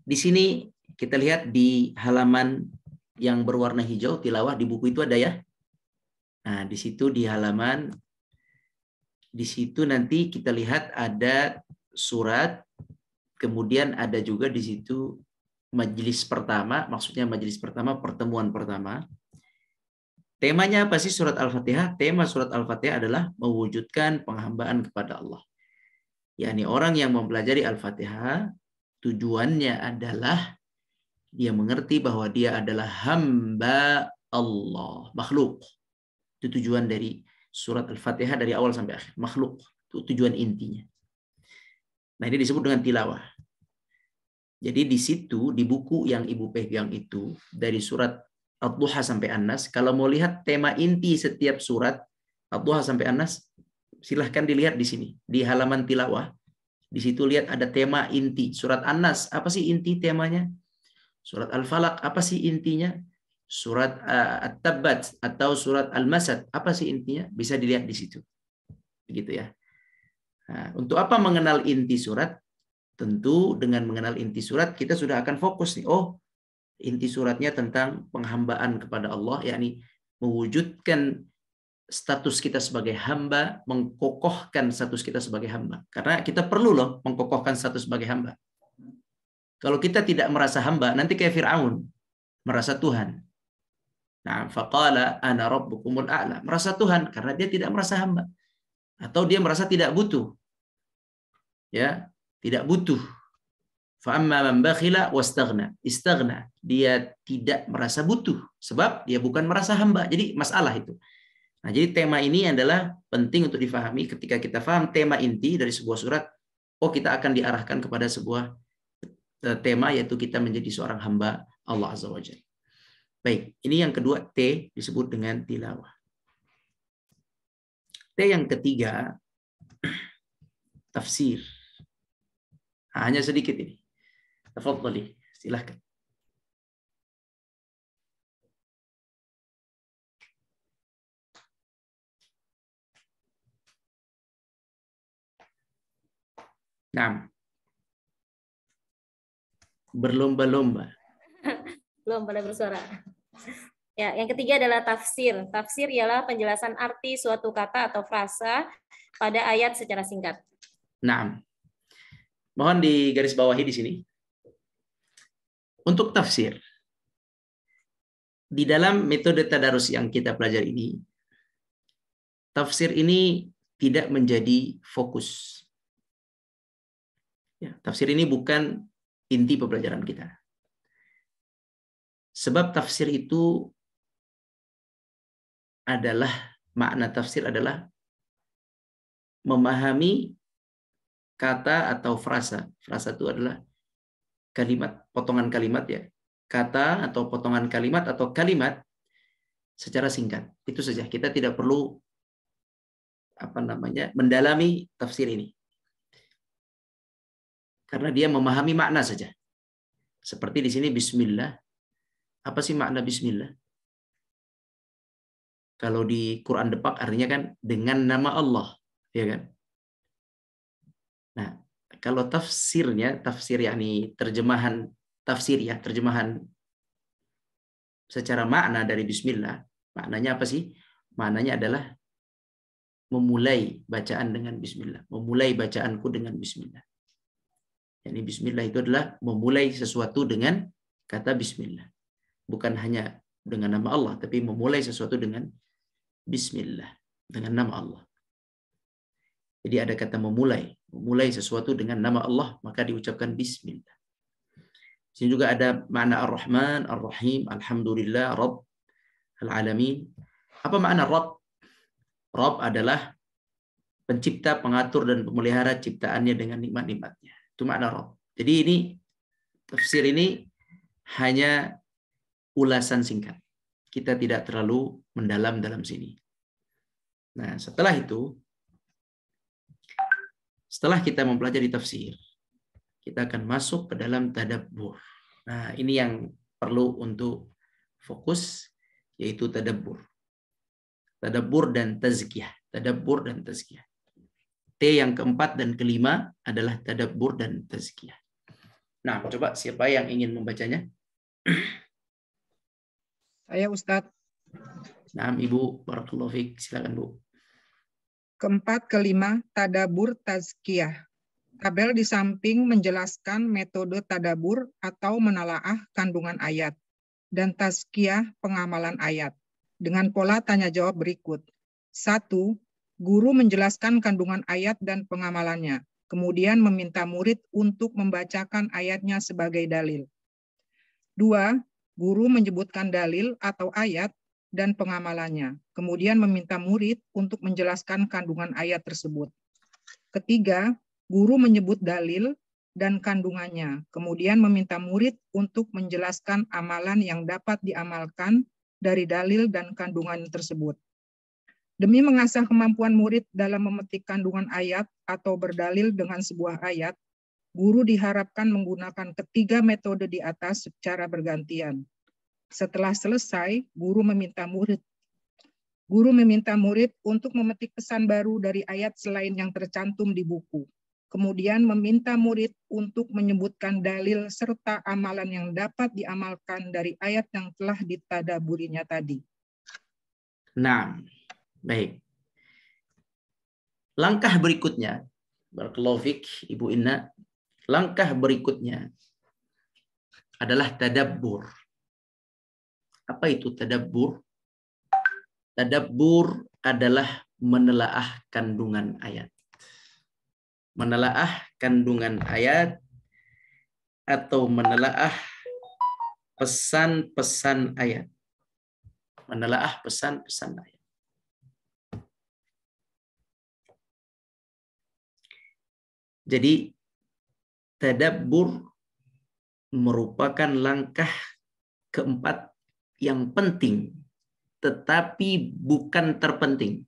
Di sini kita lihat di halaman yang berwarna hijau tilawah di buku itu ada ya. Nah, di situ di halaman di situ nanti kita lihat ada surat kemudian ada juga di situ majelis pertama, maksudnya majelis pertama, pertemuan pertama. Temanya apa sih surat Al-Fatihah? Tema surat Al-Fatihah adalah mewujudkan penghambaan kepada Allah. yakni orang yang mempelajari Al-Fatihah tujuannya adalah dia mengerti bahwa dia adalah hamba Allah, makhluk. Itu tujuan dari surat Al-Fatihah dari awal sampai akhir, makhluk. Itu tujuan intinya. Nah, ini disebut dengan tilawah. Jadi di situ di buku yang Ibu pegang itu dari surat al duha sampai an kalau mau lihat tema inti setiap surat al duha sampai an silahkan dilihat di sini di halaman tilawah. Di situ lihat ada tema inti surat an apa sih inti temanya? Surat Al-Falaq apa sih intinya? Surat uh, At-Tabbat atau surat Al-Masad apa sih intinya? Bisa dilihat di situ. Begitu ya. Nah, untuk apa mengenal inti surat? Tentu dengan mengenal inti surat kita sudah akan fokus nih. Oh, inti suratnya tentang penghambaan kepada Allah, yakni mewujudkan status kita sebagai hamba, mengkokohkan status kita sebagai hamba. Karena kita perlu loh mengkokohkan status sebagai hamba. Kalau kita tidak merasa hamba, nanti kayak Fir'aun, merasa Tuhan. Nah, faqala ana rabbukumul a'la, merasa Tuhan karena dia tidak merasa hamba atau dia merasa tidak butuh. Ya, tidak butuh. Fa'amma man bakhila wastaghna. Istaghna. Dia tidak merasa butuh. Sebab dia bukan merasa hamba. Jadi masalah itu. Nah, jadi tema ini adalah penting untuk difahami ketika kita faham tema inti dari sebuah surat. Oh, kita akan diarahkan kepada sebuah eh, tema yaitu kita menjadi seorang hamba Allah Azza wa Jalla. Baik, ini yang kedua T disebut dengan tilawah. T yang ketiga tafsir. Nah, hanya sedikit ini. Tafadhali, silahkan. Nah, berlomba-lomba. Belum pada bersuara. Ya, yang ketiga adalah tafsir. Tafsir ialah penjelasan arti suatu kata atau frasa pada ayat secara singkat. Nah, Mohon digaris bawahi di sini. Untuk tafsir, di dalam metode tadarus yang kita pelajari ini, tafsir ini tidak menjadi fokus. Ya, tafsir ini bukan inti pembelajaran kita. Sebab tafsir itu adalah makna tafsir adalah memahami kata atau frasa. Frasa itu adalah kalimat, potongan kalimat ya. Kata atau potongan kalimat atau kalimat secara singkat. Itu saja. Kita tidak perlu apa namanya mendalami tafsir ini. Karena dia memahami makna saja. Seperti di sini bismillah. Apa sih makna bismillah? Kalau di Quran depak artinya kan dengan nama Allah, ya kan? Nah, kalau tafsirnya, tafsir yakni terjemahan tafsir ya, terjemahan secara makna dari bismillah, maknanya apa sih? Maknanya adalah memulai bacaan dengan bismillah, memulai bacaanku dengan bismillah. jadi bismillah itu adalah memulai sesuatu dengan kata bismillah. Bukan hanya dengan nama Allah, tapi memulai sesuatu dengan bismillah, dengan nama Allah. Jadi ada kata memulai memulai sesuatu dengan nama Allah maka diucapkan bismillah. Di sini juga ada makna Ar-Rahman, Ar-Rahim, Alhamdulillah, Rabb Al-Alamin. Apa makna Rabb? Rabb adalah pencipta, pengatur dan pemelihara ciptaannya dengan nikmat-nikmatnya. Itu makna Rabb. Jadi ini tafsir ini hanya ulasan singkat. Kita tidak terlalu mendalam dalam sini. Nah, setelah itu setelah kita mempelajari tafsir, kita akan masuk ke dalam tadabbur. Nah, ini yang perlu untuk fokus yaitu tadabbur. Tadabbur dan tazkiyah, tadabbur dan tazkiyah. T yang keempat dan kelima adalah tadabbur dan tazkiyah. Nah, coba siapa yang ingin membacanya? Saya Ustadz. Nah, Ibu Barakallahu Silakan Bu. Keempat, kelima, tadabur tazkiyah. Tabel di samping menjelaskan metode tadabur atau menalaah kandungan ayat dan tazkiyah pengamalan ayat dengan pola tanya jawab berikut. Satu, guru menjelaskan kandungan ayat dan pengamalannya, kemudian meminta murid untuk membacakan ayatnya sebagai dalil. Dua, guru menyebutkan dalil atau ayat dan pengamalannya, kemudian meminta murid untuk menjelaskan kandungan ayat tersebut. Ketiga, guru menyebut dalil dan kandungannya, kemudian meminta murid untuk menjelaskan amalan yang dapat diamalkan dari dalil dan kandungan tersebut. Demi mengasah kemampuan murid dalam memetik kandungan ayat atau berdalil dengan sebuah ayat, guru diharapkan menggunakan ketiga metode di atas secara bergantian, setelah selesai, guru meminta murid Guru meminta murid untuk memetik pesan baru dari ayat selain yang tercantum di buku. Kemudian meminta murid untuk menyebutkan dalil serta amalan yang dapat diamalkan dari ayat yang telah ditadaburinya tadi. Nah, baik. Langkah berikutnya, Barkelovik, Ibu Inna, langkah berikutnya adalah tadabur. Apa itu tadabbur? Tadabbur adalah menelaah kandungan ayat. Menelaah kandungan ayat atau menelaah pesan-pesan ayat. Menelaah pesan-pesan ayat. Jadi tadabbur merupakan langkah keempat yang penting, tetapi bukan terpenting.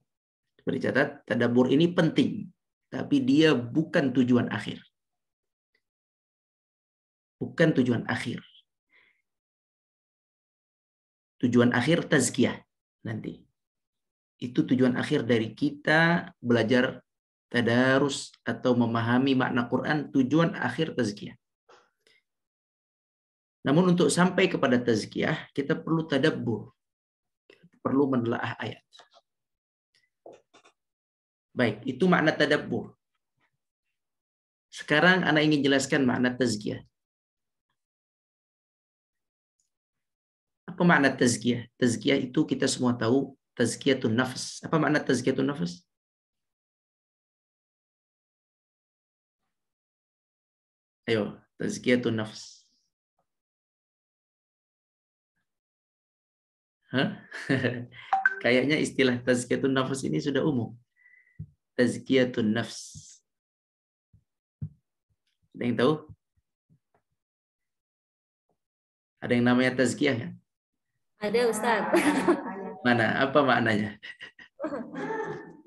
catat, tadabur ini penting, tapi dia bukan tujuan akhir. Bukan tujuan akhir. Tujuan akhir tazkiyah nanti. Itu tujuan akhir dari kita belajar tadarus atau memahami makna Quran, tujuan akhir tazkiyah. Namun untuk sampai kepada tazkiyah, kita perlu tadabbur. perlu menelaah ayat. Baik, itu makna tadabbur. Sekarang anak ingin jelaskan makna tazkiyah. Apa makna tazkiyah? Tazkiyah itu kita semua tahu tazkiyatun nafas. Apa makna tazkiyatun nafas? Ayo, tazkiyatun nafas. Kayaknya istilah tazkiyatun nafs ini sudah umum. Tazkiyatun nafs. Ada yang tahu? Ada yang namanya tazkiyah ya? Ada Ustaz. Mana? Apa maknanya?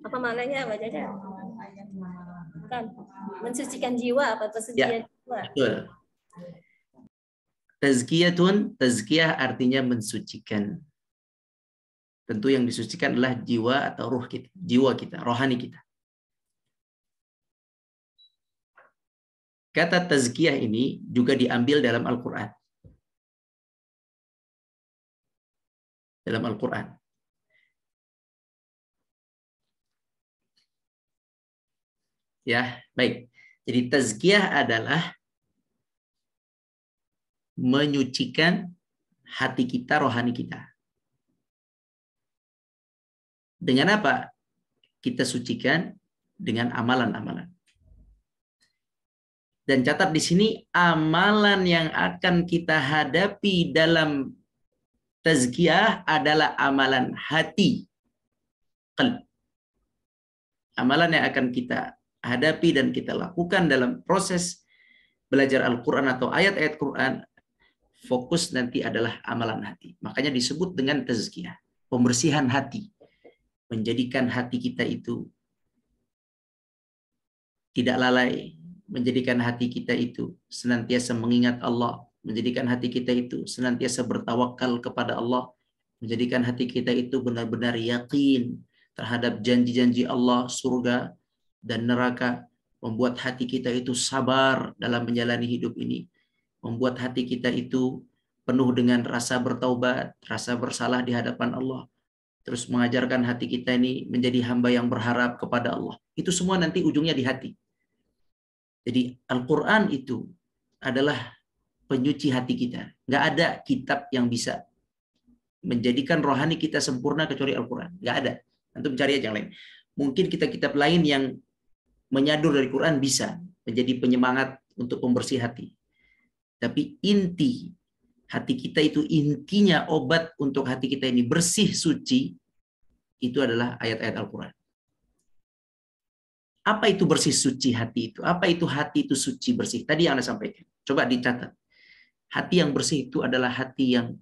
Apa maknanya Pak Jaja? Kan, mensucikan jiwa apa ya, jiwa? Betul. Tazkiyatun, tazkiyah artinya mensucikan. Tentu yang disucikan adalah jiwa atau ruh kita, jiwa kita, rohani kita. Kata tazkiyah ini juga diambil dalam Al-Quran. Dalam Al-Quran. Ya, baik. Jadi tazkiyah adalah menyucikan hati kita, rohani kita. Dengan apa? Kita sucikan dengan amalan-amalan. Dan catat di sini amalan yang akan kita hadapi dalam tazkiyah adalah amalan hati. Qalb. Amalan yang akan kita hadapi dan kita lakukan dalam proses belajar Al-Qur'an atau ayat-ayat Qur'an fokus nanti adalah amalan hati. Makanya disebut dengan tazkiyah, pembersihan hati menjadikan hati kita itu tidak lalai, menjadikan hati kita itu senantiasa mengingat Allah, menjadikan hati kita itu senantiasa bertawakal kepada Allah, menjadikan hati kita itu benar-benar yakin terhadap janji-janji Allah, surga dan neraka, membuat hati kita itu sabar dalam menjalani hidup ini, membuat hati kita itu penuh dengan rasa bertaubat, rasa bersalah di hadapan Allah, terus mengajarkan hati kita ini menjadi hamba yang berharap kepada Allah. Itu semua nanti ujungnya di hati. Jadi Al-Quran itu adalah penyuci hati kita. Nggak ada kitab yang bisa menjadikan rohani kita sempurna kecuali Al-Quran. Nggak ada. tentu mencari aja yang lain. Mungkin kitab-kitab lain yang menyadur dari Quran bisa menjadi penyemangat untuk pembersih hati. Tapi inti hati kita itu intinya obat untuk hati kita ini bersih suci itu adalah ayat-ayat Al-Qur'an. Apa itu bersih suci hati itu? Apa itu hati itu suci bersih? Tadi yang Anda sampaikan. Coba dicatat. Hati yang bersih itu adalah hati yang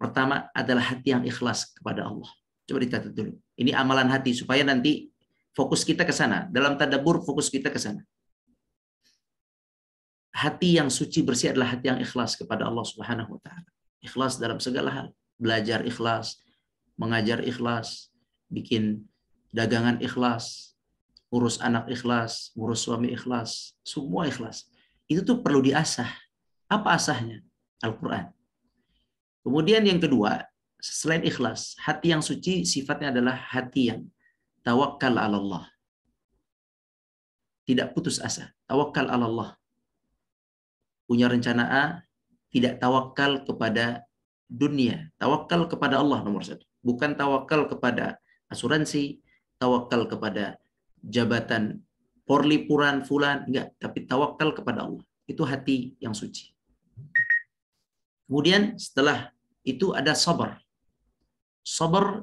pertama adalah hati yang ikhlas kepada Allah. Coba dicatat dulu. Ini amalan hati supaya nanti fokus kita ke sana. Dalam tadabur fokus kita ke sana hati yang suci bersih adalah hati yang ikhlas kepada Allah Subhanahu wa taala. Ikhlas dalam segala hal, belajar ikhlas, mengajar ikhlas, bikin dagangan ikhlas, urus anak ikhlas, urus suami ikhlas, semua ikhlas. Itu tuh perlu diasah. Apa asahnya? Al-Qur'an. Kemudian yang kedua, selain ikhlas, hati yang suci sifatnya adalah hati yang tawakal Allah. Tidak putus asa, tawakal Allah punya rencana A, tidak tawakal kepada dunia. Tawakal kepada Allah nomor satu. Bukan tawakal kepada asuransi, tawakal kepada jabatan porlipuran fulan, enggak. Tapi tawakal kepada Allah. Itu hati yang suci. Kemudian setelah itu ada sabar. Sabar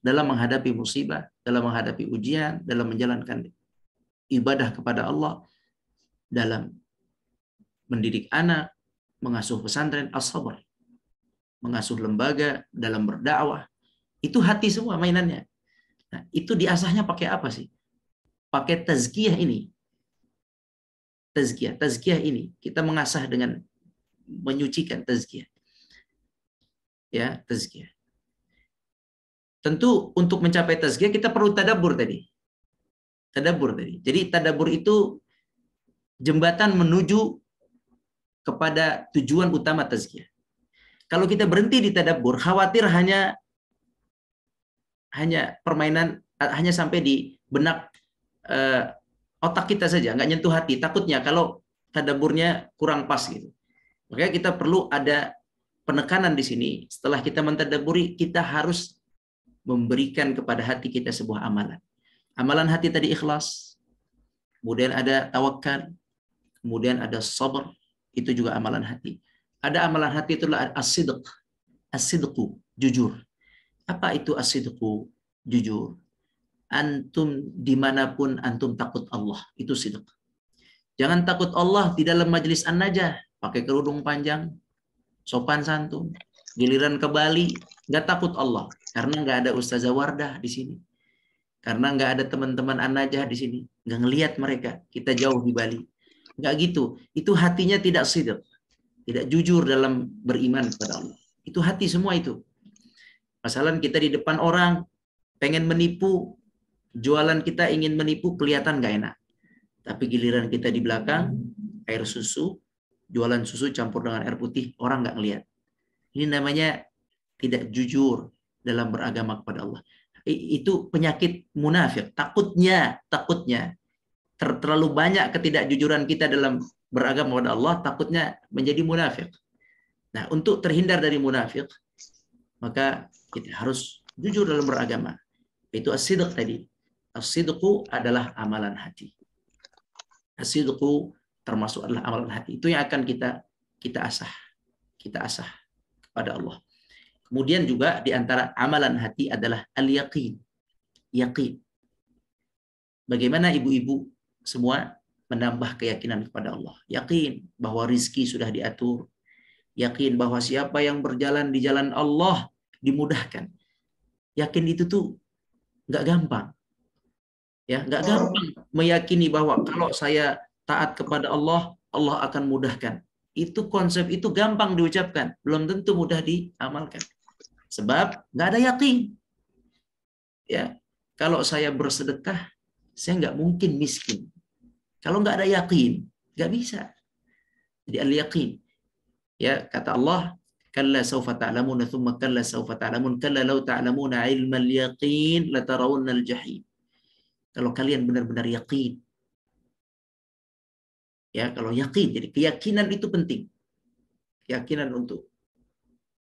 dalam menghadapi musibah, dalam menghadapi ujian, dalam menjalankan ibadah kepada Allah, dalam mendidik anak, mengasuh pesantren, as-sabr, mengasuh lembaga dalam berdakwah. Itu hati semua mainannya. Nah, itu diasahnya pakai apa sih? Pakai tazkiyah ini. Tazkiyah, tazkiyah ini kita mengasah dengan menyucikan tazkiyah. Ya, tazkiyah. Tentu untuk mencapai tazkiyah kita perlu tadabur tadi. Tadabur tadi. Jadi tadabur itu jembatan menuju kepada tujuan utama tazkiyah. Kalau kita berhenti di tadabbur, khawatir hanya hanya permainan hanya sampai di benak eh, otak kita saja, nggak nyentuh hati. Takutnya kalau tadaburnya kurang pas gitu. Makanya kita perlu ada penekanan di sini. Setelah kita mentadaburi, kita harus memberikan kepada hati kita sebuah amalan. Amalan hati tadi ikhlas, kemudian ada tawakal, kemudian ada sabar, itu juga amalan hati. Ada amalan hati itulah as-sidq. as jujur. Apa itu as jujur? Antum dimanapun antum takut Allah, itu sidq. Jangan takut Allah di dalam majelis an-najah, pakai kerudung panjang, sopan santun, giliran ke Bali, nggak takut Allah karena nggak ada Ustazah Wardah di sini, karena nggak ada teman-teman an-najah di sini, nggak ngelihat mereka, kita jauh di Bali, Enggak gitu. Itu hatinya tidak sidik. Tidak jujur dalam beriman kepada Allah. Itu hati semua itu. Masalah kita di depan orang pengen menipu, jualan kita ingin menipu kelihatan nggak enak. Tapi giliran kita di belakang air susu, jualan susu campur dengan air putih, orang nggak ngelihat. Ini namanya tidak jujur dalam beragama kepada Allah. Itu penyakit munafik. Takutnya, takutnya ter terlalu banyak ketidakjujuran kita dalam beragama kepada Allah takutnya menjadi munafik. Nah, untuk terhindar dari munafik, maka kita harus jujur dalam beragama. Itu as-sidq tadi. as adalah amalan hati. as termasuk adalah amalan hati. Itu yang akan kita kita asah. Kita asah kepada Allah. Kemudian juga di antara amalan hati adalah al-yaqin. Yaqin. Bagaimana ibu-ibu semua menambah keyakinan kepada Allah. Yakin bahwa rizki sudah diatur. Yakin bahwa siapa yang berjalan di jalan Allah dimudahkan. Yakin itu tuh nggak gampang. Ya, nggak gampang meyakini bahwa kalau saya taat kepada Allah, Allah akan mudahkan. Itu konsep itu gampang diucapkan, belum tentu mudah diamalkan. Sebab nggak ada yakin. Ya, kalau saya bersedekah, saya nggak mungkin miskin. Kalau nggak ada yakin, nggak bisa. Jadi al-yakin. Ya, kata Allah, kalla sawfa ta'lamuna thumma kalla sawfa ta'lamun kalla law ta'lamuna ilmal al-jahim. Kalau kalian benar-benar yakin. Ya, kalau yakin. Jadi keyakinan itu penting. Keyakinan untuk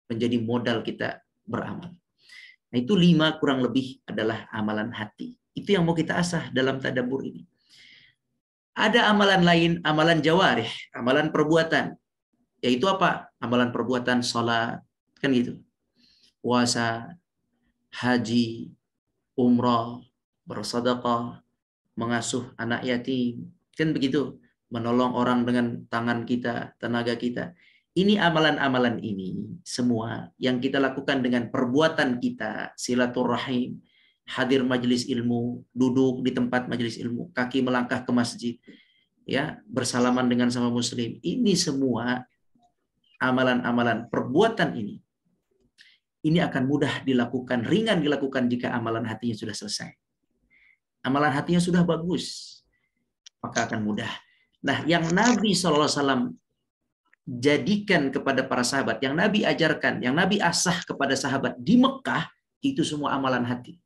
menjadi modal kita beramal. Nah, itu lima kurang lebih adalah amalan hati. Itu yang mau kita asah dalam tadabur ini. Ada amalan lain, amalan jawarih, amalan perbuatan. Yaitu apa? Amalan perbuatan sholat, kan gitu. Puasa, haji, umrah, bersedekah, mengasuh anak yatim, kan begitu. Menolong orang dengan tangan kita, tenaga kita. Ini amalan-amalan ini semua yang kita lakukan dengan perbuatan kita, silaturahim, hadir majelis ilmu, duduk di tempat majelis ilmu, kaki melangkah ke masjid, ya bersalaman dengan sama muslim. Ini semua amalan-amalan perbuatan ini ini akan mudah dilakukan, ringan dilakukan jika amalan hatinya sudah selesai. Amalan hatinya sudah bagus, maka akan mudah. Nah, yang Nabi SAW jadikan kepada para sahabat, yang Nabi ajarkan, yang Nabi asah kepada sahabat di Mekah, itu semua amalan hati.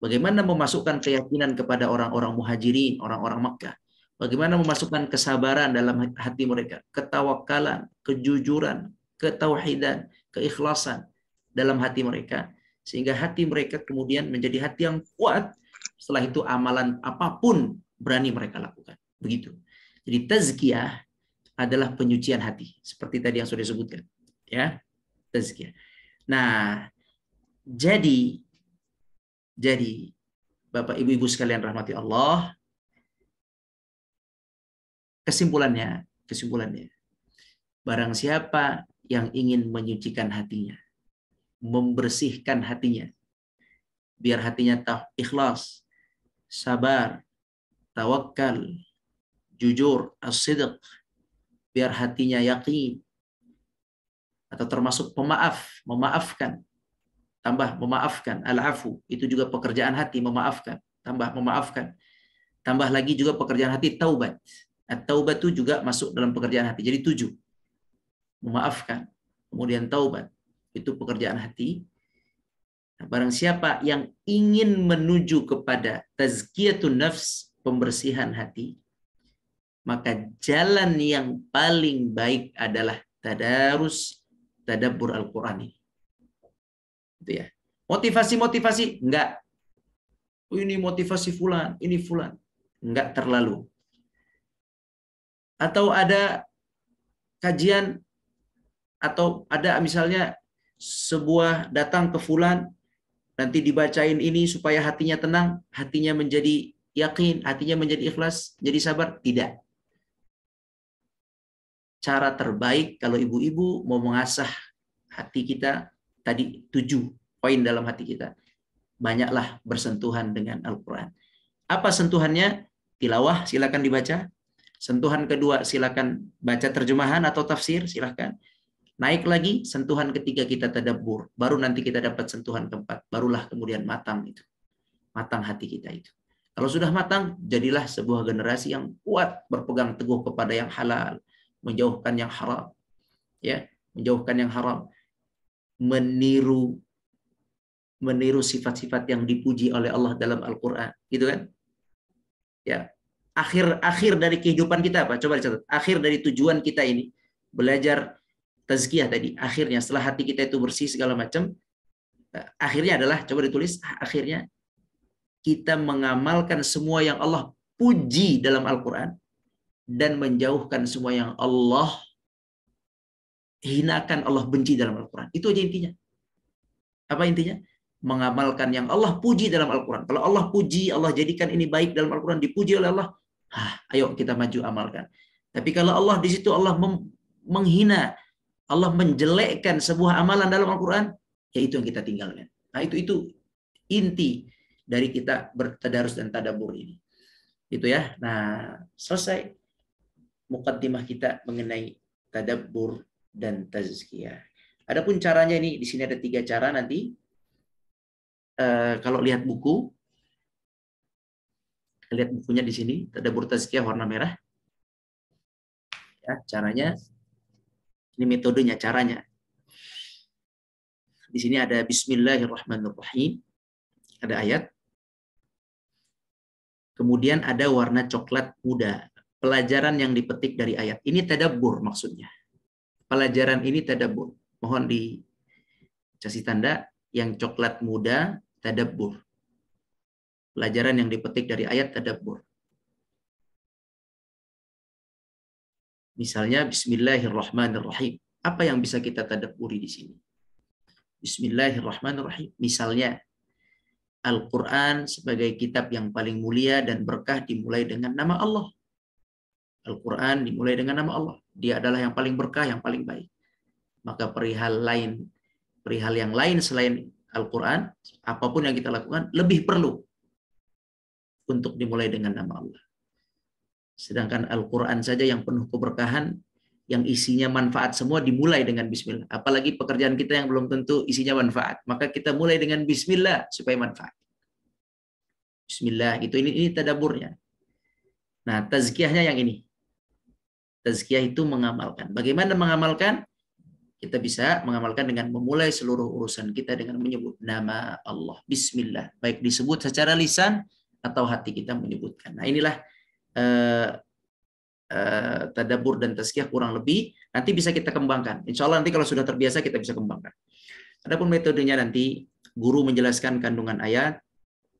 Bagaimana memasukkan keyakinan kepada orang-orang muhajirin, orang-orang Makkah? Bagaimana memasukkan kesabaran dalam hati mereka, ketawakalan, kejujuran, ketauhidan, keikhlasan dalam hati mereka sehingga hati mereka kemudian menjadi hati yang kuat. Setelah itu amalan apapun berani mereka lakukan. Begitu. Jadi tazkiyah adalah penyucian hati seperti tadi yang sudah disebutkan, ya. Tazkiyah. Nah, jadi jadi, Bapak Ibu-ibu sekalian rahmati Allah, kesimpulannya, kesimpulannya, barang siapa yang ingin menyucikan hatinya, membersihkan hatinya, biar hatinya tak ikhlas, sabar, tawakal, jujur, as biar hatinya yakin, atau termasuk pemaaf, memaafkan, tambah memaafkan al-afu itu juga pekerjaan hati memaafkan tambah memaafkan tambah lagi juga pekerjaan hati taubat taubat itu juga masuk dalam pekerjaan hati jadi tujuh memaafkan kemudian taubat itu pekerjaan hati nah, barang siapa yang ingin menuju kepada tazkiyatun nafs pembersihan hati maka jalan yang paling baik adalah tadarus tadabbur Al-Qur'an ini Gitu ya. Motivasi-motivasi enggak. Oh, ini motivasi fulan, ini fulan. Enggak terlalu. Atau ada kajian atau ada misalnya sebuah datang ke fulan nanti dibacain ini supaya hatinya tenang, hatinya menjadi yakin, hatinya menjadi ikhlas, jadi sabar, tidak. Cara terbaik kalau ibu-ibu mau mengasah hati kita tadi tujuh poin dalam hati kita. Banyaklah bersentuhan dengan Al-Quran. Apa sentuhannya? Tilawah, silakan dibaca. Sentuhan kedua, silakan baca terjemahan atau tafsir, silakan. Naik lagi, sentuhan ketiga kita tadabbur. Baru nanti kita dapat sentuhan keempat. Barulah kemudian matang itu. Matang hati kita itu. Kalau sudah matang, jadilah sebuah generasi yang kuat berpegang teguh kepada yang halal, menjauhkan yang haram. Ya, menjauhkan yang haram meniru meniru sifat-sifat yang dipuji oleh Allah dalam Al-Qur'an, gitu kan? Ya. Akhir akhir dari kehidupan kita apa? Coba dicatat. Akhir dari tujuan kita ini belajar tazkiyah tadi. Akhirnya setelah hati kita itu bersih segala macam, eh, akhirnya adalah coba ditulis akhirnya kita mengamalkan semua yang Allah puji dalam Al-Qur'an dan menjauhkan semua yang Allah hinakan, Allah benci dalam Al-Quran. Itu aja intinya. Apa intinya? Mengamalkan yang Allah puji dalam Al-Quran. Kalau Allah puji, Allah jadikan ini baik dalam Al-Quran, dipuji oleh Allah, Hah, ayo kita maju amalkan. Tapi kalau Allah di situ Allah menghina, Allah menjelekkan sebuah amalan dalam Al-Quran, ya itu yang kita tinggalkan. Nah itu itu inti dari kita bertadarus dan tadabur ini. Itu ya. Nah selesai mukaddimah kita mengenai tadabbur dan tazkiyah. Adapun caranya ini di sini ada tiga cara nanti. E, kalau lihat buku, lihat bukunya di sini, ada Tazkiyah warna merah. Ya, caranya ini metodenya, caranya. Di sini ada Bismillahirrahmanirrahim. Ada ayat. Kemudian ada warna coklat muda. Pelajaran yang dipetik dari ayat. Ini tadabur maksudnya pelajaran ini tadabur, Mohon kasih tanda yang coklat muda tadabur. Pelajaran yang dipetik dari ayat tadabur. Misalnya bismillahirrahmanirrahim. Apa yang bisa kita tadabburi di sini? Bismillahirrahmanirrahim. Misalnya Al-Qur'an sebagai kitab yang paling mulia dan berkah dimulai dengan nama Allah. Al-Quran dimulai dengan nama Allah. Dia adalah yang paling berkah, yang paling baik. Maka perihal lain, perihal yang lain selain Al-Quran, apapun yang kita lakukan, lebih perlu untuk dimulai dengan nama Allah. Sedangkan Al-Quran saja yang penuh keberkahan, yang isinya manfaat semua dimulai dengan bismillah. Apalagi pekerjaan kita yang belum tentu isinya manfaat. Maka kita mulai dengan bismillah supaya manfaat. Bismillah, itu ini, ini tadaburnya. Nah, tazkiahnya yang ini. Tazkiyah itu mengamalkan. Bagaimana mengamalkan? Kita bisa mengamalkan dengan memulai seluruh urusan kita dengan menyebut nama Allah. Bismillah. Baik disebut secara lisan atau hati kita menyebutkan. Nah inilah uh, uh, tadabur dan tazkiyah kurang lebih. Nanti bisa kita kembangkan. Insya Allah nanti kalau sudah terbiasa kita bisa kembangkan. Adapun metodenya nanti guru menjelaskan kandungan ayat,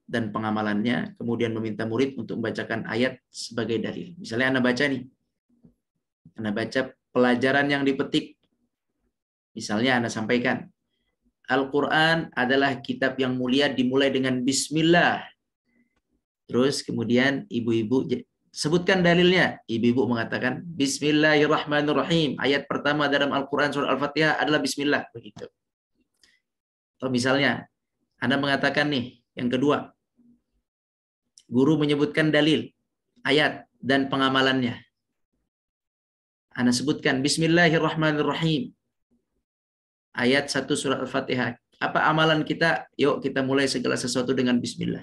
dan pengamalannya, kemudian meminta murid untuk membacakan ayat sebagai dalil. Misalnya Anda baca nih, anda baca pelajaran yang dipetik. Misalnya Anda sampaikan, Al-Quran adalah kitab yang mulia dimulai dengan Bismillah. Terus kemudian ibu-ibu sebutkan dalilnya. Ibu-ibu mengatakan Bismillahirrahmanirrahim. Ayat pertama dalam Al-Quran surah Al-Fatihah adalah Bismillah. Begitu. Atau misalnya Anda mengatakan nih yang kedua, guru menyebutkan dalil, ayat dan pengamalannya. Anda sebutkan Bismillahirrahmanirrahim. Ayat 1 surat Al-Fatihah. Apa amalan kita? Yuk kita mulai segala sesuatu dengan Bismillah.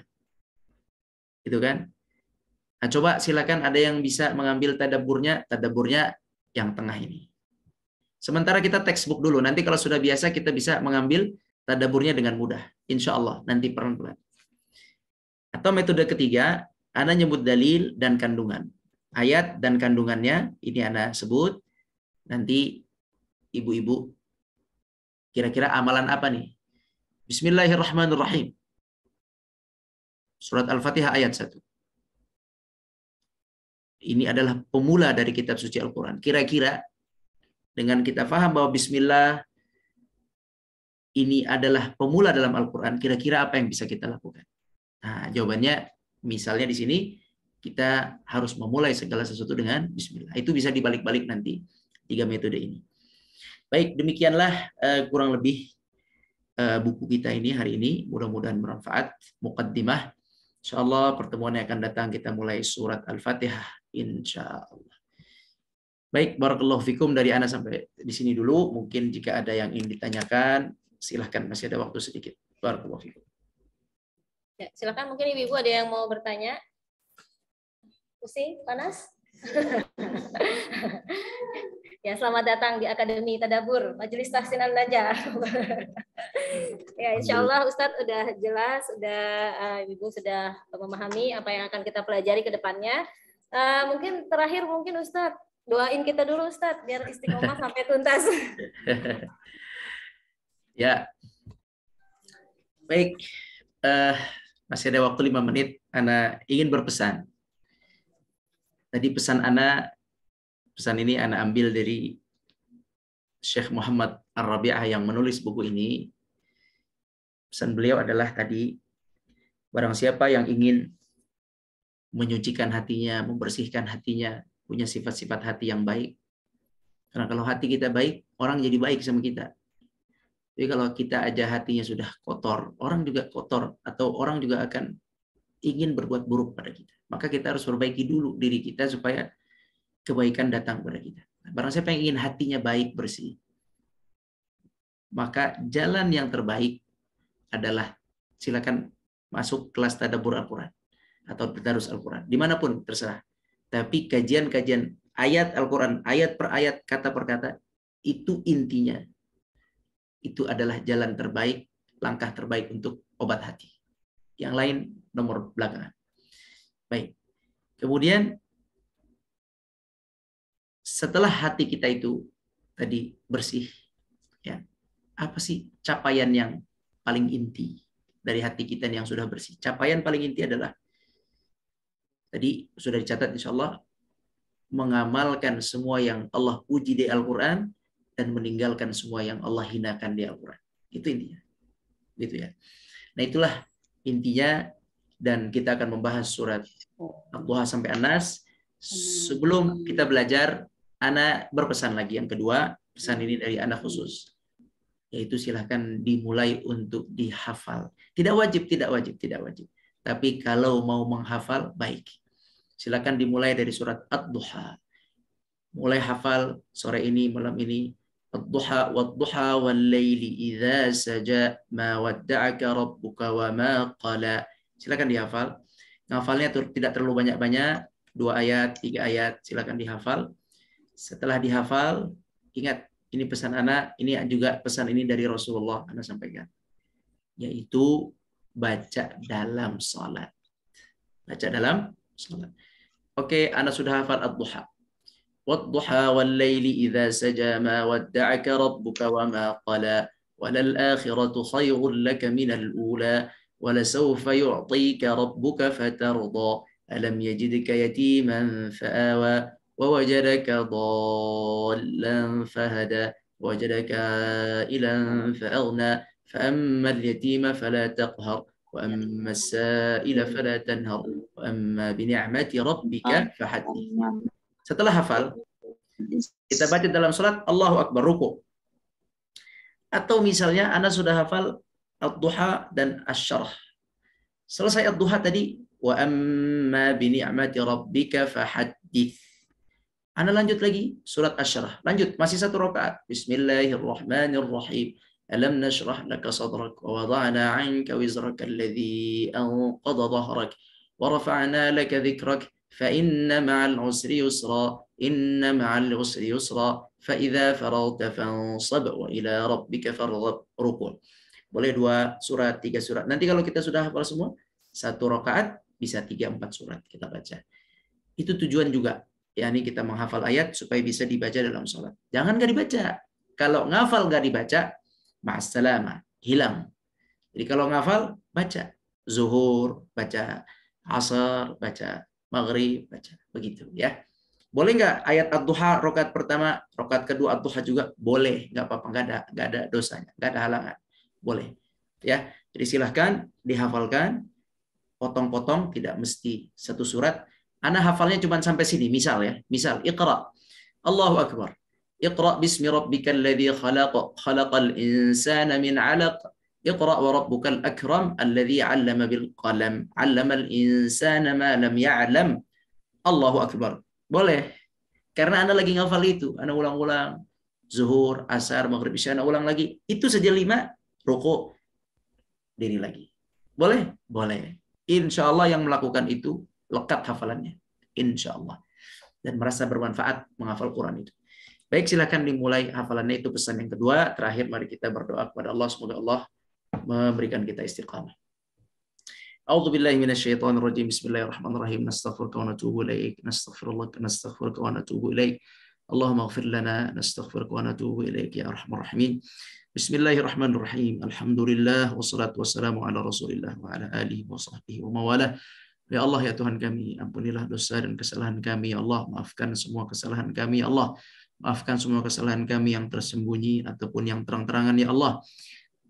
Gitu kan? Nah, coba silakan ada yang bisa mengambil tadaburnya, tadaburnya yang tengah ini. Sementara kita textbook dulu. Nanti kalau sudah biasa kita bisa mengambil tadaburnya dengan mudah. Insya Allah nanti pelan Atau metode ketiga, Anda nyebut dalil dan kandungan ayat dan kandungannya ini Anda sebut. Nanti ibu-ibu kira-kira amalan apa nih? Bismillahirrahmanirrahim. Surat Al-Fatihah ayat 1. Ini adalah pemula dari kitab suci Al-Quran. Kira-kira dengan kita faham bahwa Bismillah ini adalah pemula dalam Al-Quran, kira-kira apa yang bisa kita lakukan? Nah, jawabannya misalnya di sini, kita harus memulai segala sesuatu dengan bismillah. Itu bisa dibalik-balik nanti tiga metode ini. Baik, demikianlah uh, kurang lebih uh, buku kita ini hari ini. Mudah-mudahan bermanfaat. Muqaddimah. InsyaAllah pertemuan yang akan datang kita mulai surat Al-Fatihah. InsyaAllah. Baik, Barakallahu Fikum dari Ana sampai di sini dulu. Mungkin jika ada yang ingin ditanyakan, silahkan masih ada waktu sedikit. Barakallahu Fikum. Ya, silakan mungkin ibu-ibu ada yang mau bertanya. Pusing? Panas? ya, selamat datang di Akademi Tadabur, Majelis taksinan belajar ya, insya Allah Ustadz udah jelas, udah uh, Ibu sudah memahami apa yang akan kita pelajari ke depannya. Uh, mungkin terakhir mungkin Ustadz, doain kita dulu Ustadz, biar istiqomah sampai tuntas. ya, baik. Uh, masih ada waktu lima menit, Ana ingin berpesan tadi pesan anak pesan ini anak ambil dari Syekh Muhammad Ar-Rabi'ah yang menulis buku ini. Pesan beliau adalah tadi barang siapa yang ingin menyucikan hatinya, membersihkan hatinya, punya sifat-sifat hati yang baik. Karena kalau hati kita baik, orang jadi baik sama kita. Jadi kalau kita aja hatinya sudah kotor, orang juga kotor atau orang juga akan ingin berbuat buruk pada kita. Maka kita harus perbaiki dulu diri kita supaya kebaikan datang pada kita. Barang siapa yang ingin hatinya baik, bersih, maka jalan yang terbaik adalah silakan masuk kelas tadabur Al-Quran atau tadarus Al-Quran, dimanapun terserah. Tapi kajian-kajian ayat Al-Quran, ayat per ayat, kata per kata, itu intinya. Itu adalah jalan terbaik, langkah terbaik untuk obat hati. Yang lain nomor belakangan. Baik. Kemudian setelah hati kita itu tadi bersih, ya apa sih capaian yang paling inti dari hati kita yang sudah bersih? Capaian paling inti adalah tadi sudah dicatat insya Allah mengamalkan semua yang Allah puji di Al-Quran dan meninggalkan semua yang Allah hinakan di Al-Quran. Itu intinya. Gitu ya. Nah itulah intinya dan kita akan membahas surat Al-Duha sampai Anas. Sebelum kita belajar, Ana berpesan lagi yang kedua, pesan ini dari Ana khusus, yaitu silahkan dimulai untuk dihafal. Tidak wajib, tidak wajib, tidak wajib. Tapi kalau mau menghafal, baik. Silahkan dimulai dari surat al duha Mulai hafal sore ini, malam ini, الضحى والضحى والليل إذا سجى ما ودعك ربك وما قلى silakan dihafal. ngafalnya tidak terlalu banyak-banyak, dua ayat, tiga ayat, silakan dihafal. Setelah dihafal, ingat ini pesan anak, ini juga pesan ini dari Rasulullah anak sampaikan, yaitu baca dalam salat. Baca dalam salat. Oke, anak sudah hafal ad-duha. والضحى والليل إذا سجى ما ودعك ربك وما قلى وللآخرة خير لك من الأولى ولسوف يعطيك ربك فترضى ألم يجدك يتيما فآوى ووجدك ضالا فهدى ووجدك عائلا فأغنى فأما اليتيم فلا تقهر وأما السائل فلا تنهر وأما بنعمة ربك فحدث Setelah hafal, kita baca dalam sholat Allahu Akbar, ruku. Atau misalnya Anda sudah hafal الضحى dan الشرح selesai الضحى tadi wa amma bi ni'mati rabbika fahaddits Anda lanjut lagi surat Asy-Syarah. Lanjut masih satu rakaat. Bismillahirrahmanirrahim. Alam nashrah laka sadrak wa wada'na 'anka wizrak alladhi anqadha dhahrak wa rafa'na laka dhikrak fa inna ma'al usri yusra inna ma'al usri yusra fa idza faragta fansab wa ila rabbika farghab ruku'. boleh dua surat, tiga surat. Nanti kalau kita sudah hafal semua, satu rokaat bisa tiga empat surat kita baca. Itu tujuan juga. yakni kita menghafal ayat supaya bisa dibaca dalam sholat. Jangan nggak dibaca. Kalau ngafal nggak dibaca, ma'asalama, hilang. Jadi kalau ngafal, baca. Zuhur, baca. Asar, baca. Maghrib, baca. Begitu ya. Boleh nggak ayat ad-duha rokat pertama, rokat kedua ad-duha juga? Boleh, nggak apa-apa, nggak ada, nggak ada dosanya, nggak ada halangan. Boleh. Ya. Jadi silahkan dihafalkan potong-potong tidak mesti satu surat. Ana hafalnya cuma sampai sini misal ya. Misal Iqra. Allahu akbar. Iqra bismi rabbikal ladzi khalaq khalaqal insana min 'alaq. Iqra wa rabbukal akram alladzi 'allama bil qalam al insana ma lam ya'lam. Allahu akbar. Boleh. Karena Anda lagi ngafal itu, Anda ulang-ulang. Zuhur, asar, maghrib, isya, Anda ulang lagi. Itu saja lima, ruku diri lagi. Boleh? Boleh. Insya Allah yang melakukan itu lekat hafalannya. Insya Allah. Dan merasa bermanfaat menghafal Quran itu. Baik, silahkan dimulai hafalannya itu pesan yang kedua. Terakhir, mari kita berdoa kepada Allah. Semoga Allah memberikan kita istiqamah. أعوذ بالله من الشيطان الرجيم بسم الله الرحمن الرحيم نستغفرك ونتوب إليك نستغفر الله نستغفرك ونتوب إليك اللهم اغفر لنا نستغفرك ونتوب إليك يا أرحم الراحمين Bismillahirrahmanirrahim. Alhamdulillah wassalatu wassalamu ala Rasulillah wa ala alihi wa sahbihi wa mawalah. Ya Allah ya Tuhan kami, ampunilah dosa dan kesalahan kami ya Allah, maafkan semua kesalahan kami ya Allah. Maafkan semua kesalahan kami yang tersembunyi ataupun yang terang-terangan ya Allah.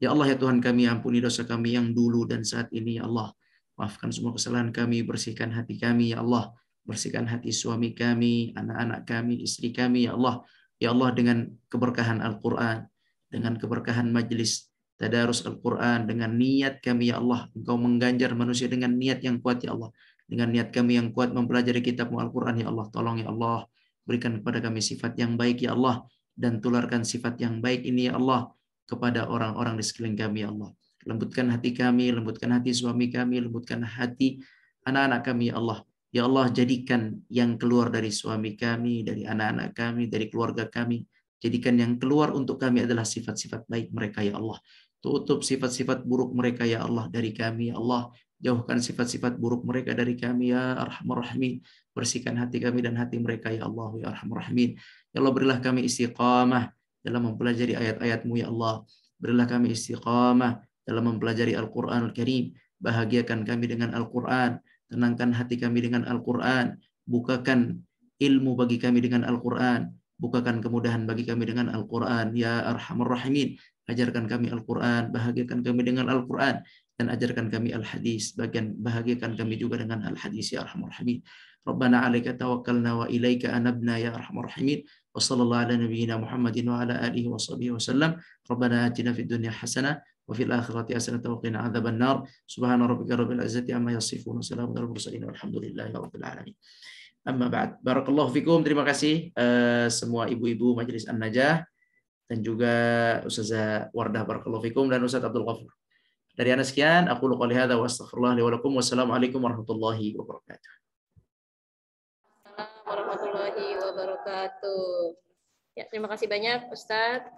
Ya Allah ya Tuhan kami, ampuni dosa kami yang dulu dan saat ini ya Allah. Maafkan semua kesalahan kami, bersihkan hati kami ya Allah. Bersihkan hati suami kami, anak-anak kami, istri kami ya Allah. Ya Allah dengan keberkahan Al-Qur'an, dengan keberkahan majelis tadarus Al-Quran, dengan niat kami ya Allah, Engkau mengganjar manusia dengan niat yang kuat ya Allah, dengan niat kami yang kuat mempelajari kitab Al-Quran ya Allah, tolong ya Allah, berikan kepada kami sifat yang baik ya Allah, dan tularkan sifat yang baik ini ya Allah, kepada orang-orang di sekeliling kami ya Allah. Lembutkan hati kami, lembutkan hati suami kami, lembutkan hati anak-anak kami ya Allah. Ya Allah jadikan yang keluar dari suami kami, dari anak-anak kami, dari keluarga kami, Jadikan yang keluar untuk kami adalah sifat-sifat baik mereka, ya Allah. Tutup sifat-sifat buruk mereka, ya Allah, dari kami, ya Allah. Jauhkan sifat-sifat buruk mereka dari kami, ya Arhamar Rahmin. Bersihkan hati kami dan hati mereka, ya Allah, ya Arhamar Rahmin. Ya Allah, berilah kami istiqamah dalam mempelajari ayat ayatmu ya Allah. Berilah kami istiqamah dalam mempelajari al Qur'an Al Karim. Bahagiakan kami dengan Al-Quran. Tenangkan hati kami dengan Al-Quran. Bukakan ilmu bagi kami dengan Al-Quran Bukakan kemudahan bagi kami dengan Al-Quran. Ya Arhamar Rahimin, ajarkan kami Al-Quran, bahagiakan kami dengan Al-Quran, dan ajarkan kami Al-Hadis, bagian bahagiakan kami juga dengan Al-Hadis, Ya Arhamar Rahimin. Rabbana alaika tawakkalna wa ilaika anabna, Ya Arhamar Rahimin. Wa sallallahu ala nabiyina Muhammadin wa ala alihi wa sahbihi wa sallam. Rabbana atina fi dunya hasanah, وفي الآخرة أسنة وقنا عذاب النار سبحان ربك رب العزة عما يصفون وسلام على المرسلين والحمد لله رب العالمين Amma ba'd. Barakallahu fikum. Terima kasih uh, semua ibu-ibu Majelis An-Najah dan juga Ustazah Wardah Barakallahu fikum dan Ustaz Abdul Ghafur. Dari ana sekian, aku qali hadza wa astaghfirullah li wa lakum wassalamualaikum warahmatullahi wabarakatuh. Assalamualaikum warahmatullahi wabarakatuh. Ya, terima kasih banyak Ustaz.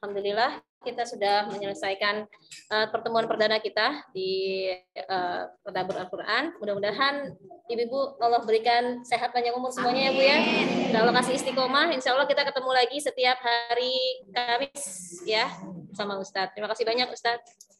Alhamdulillah kita sudah menyelesaikan uh, pertemuan perdana kita di uh, Tadabur Al-Qur'an. Mudah-mudahan Ibu-ibu Allah berikan sehat panjang umur semuanya Amin. ya Bu ya. Kalau kasih istiqomah. Insya Allah kita ketemu lagi setiap hari Kamis ya sama Ustadz. Terima kasih banyak Ustadz.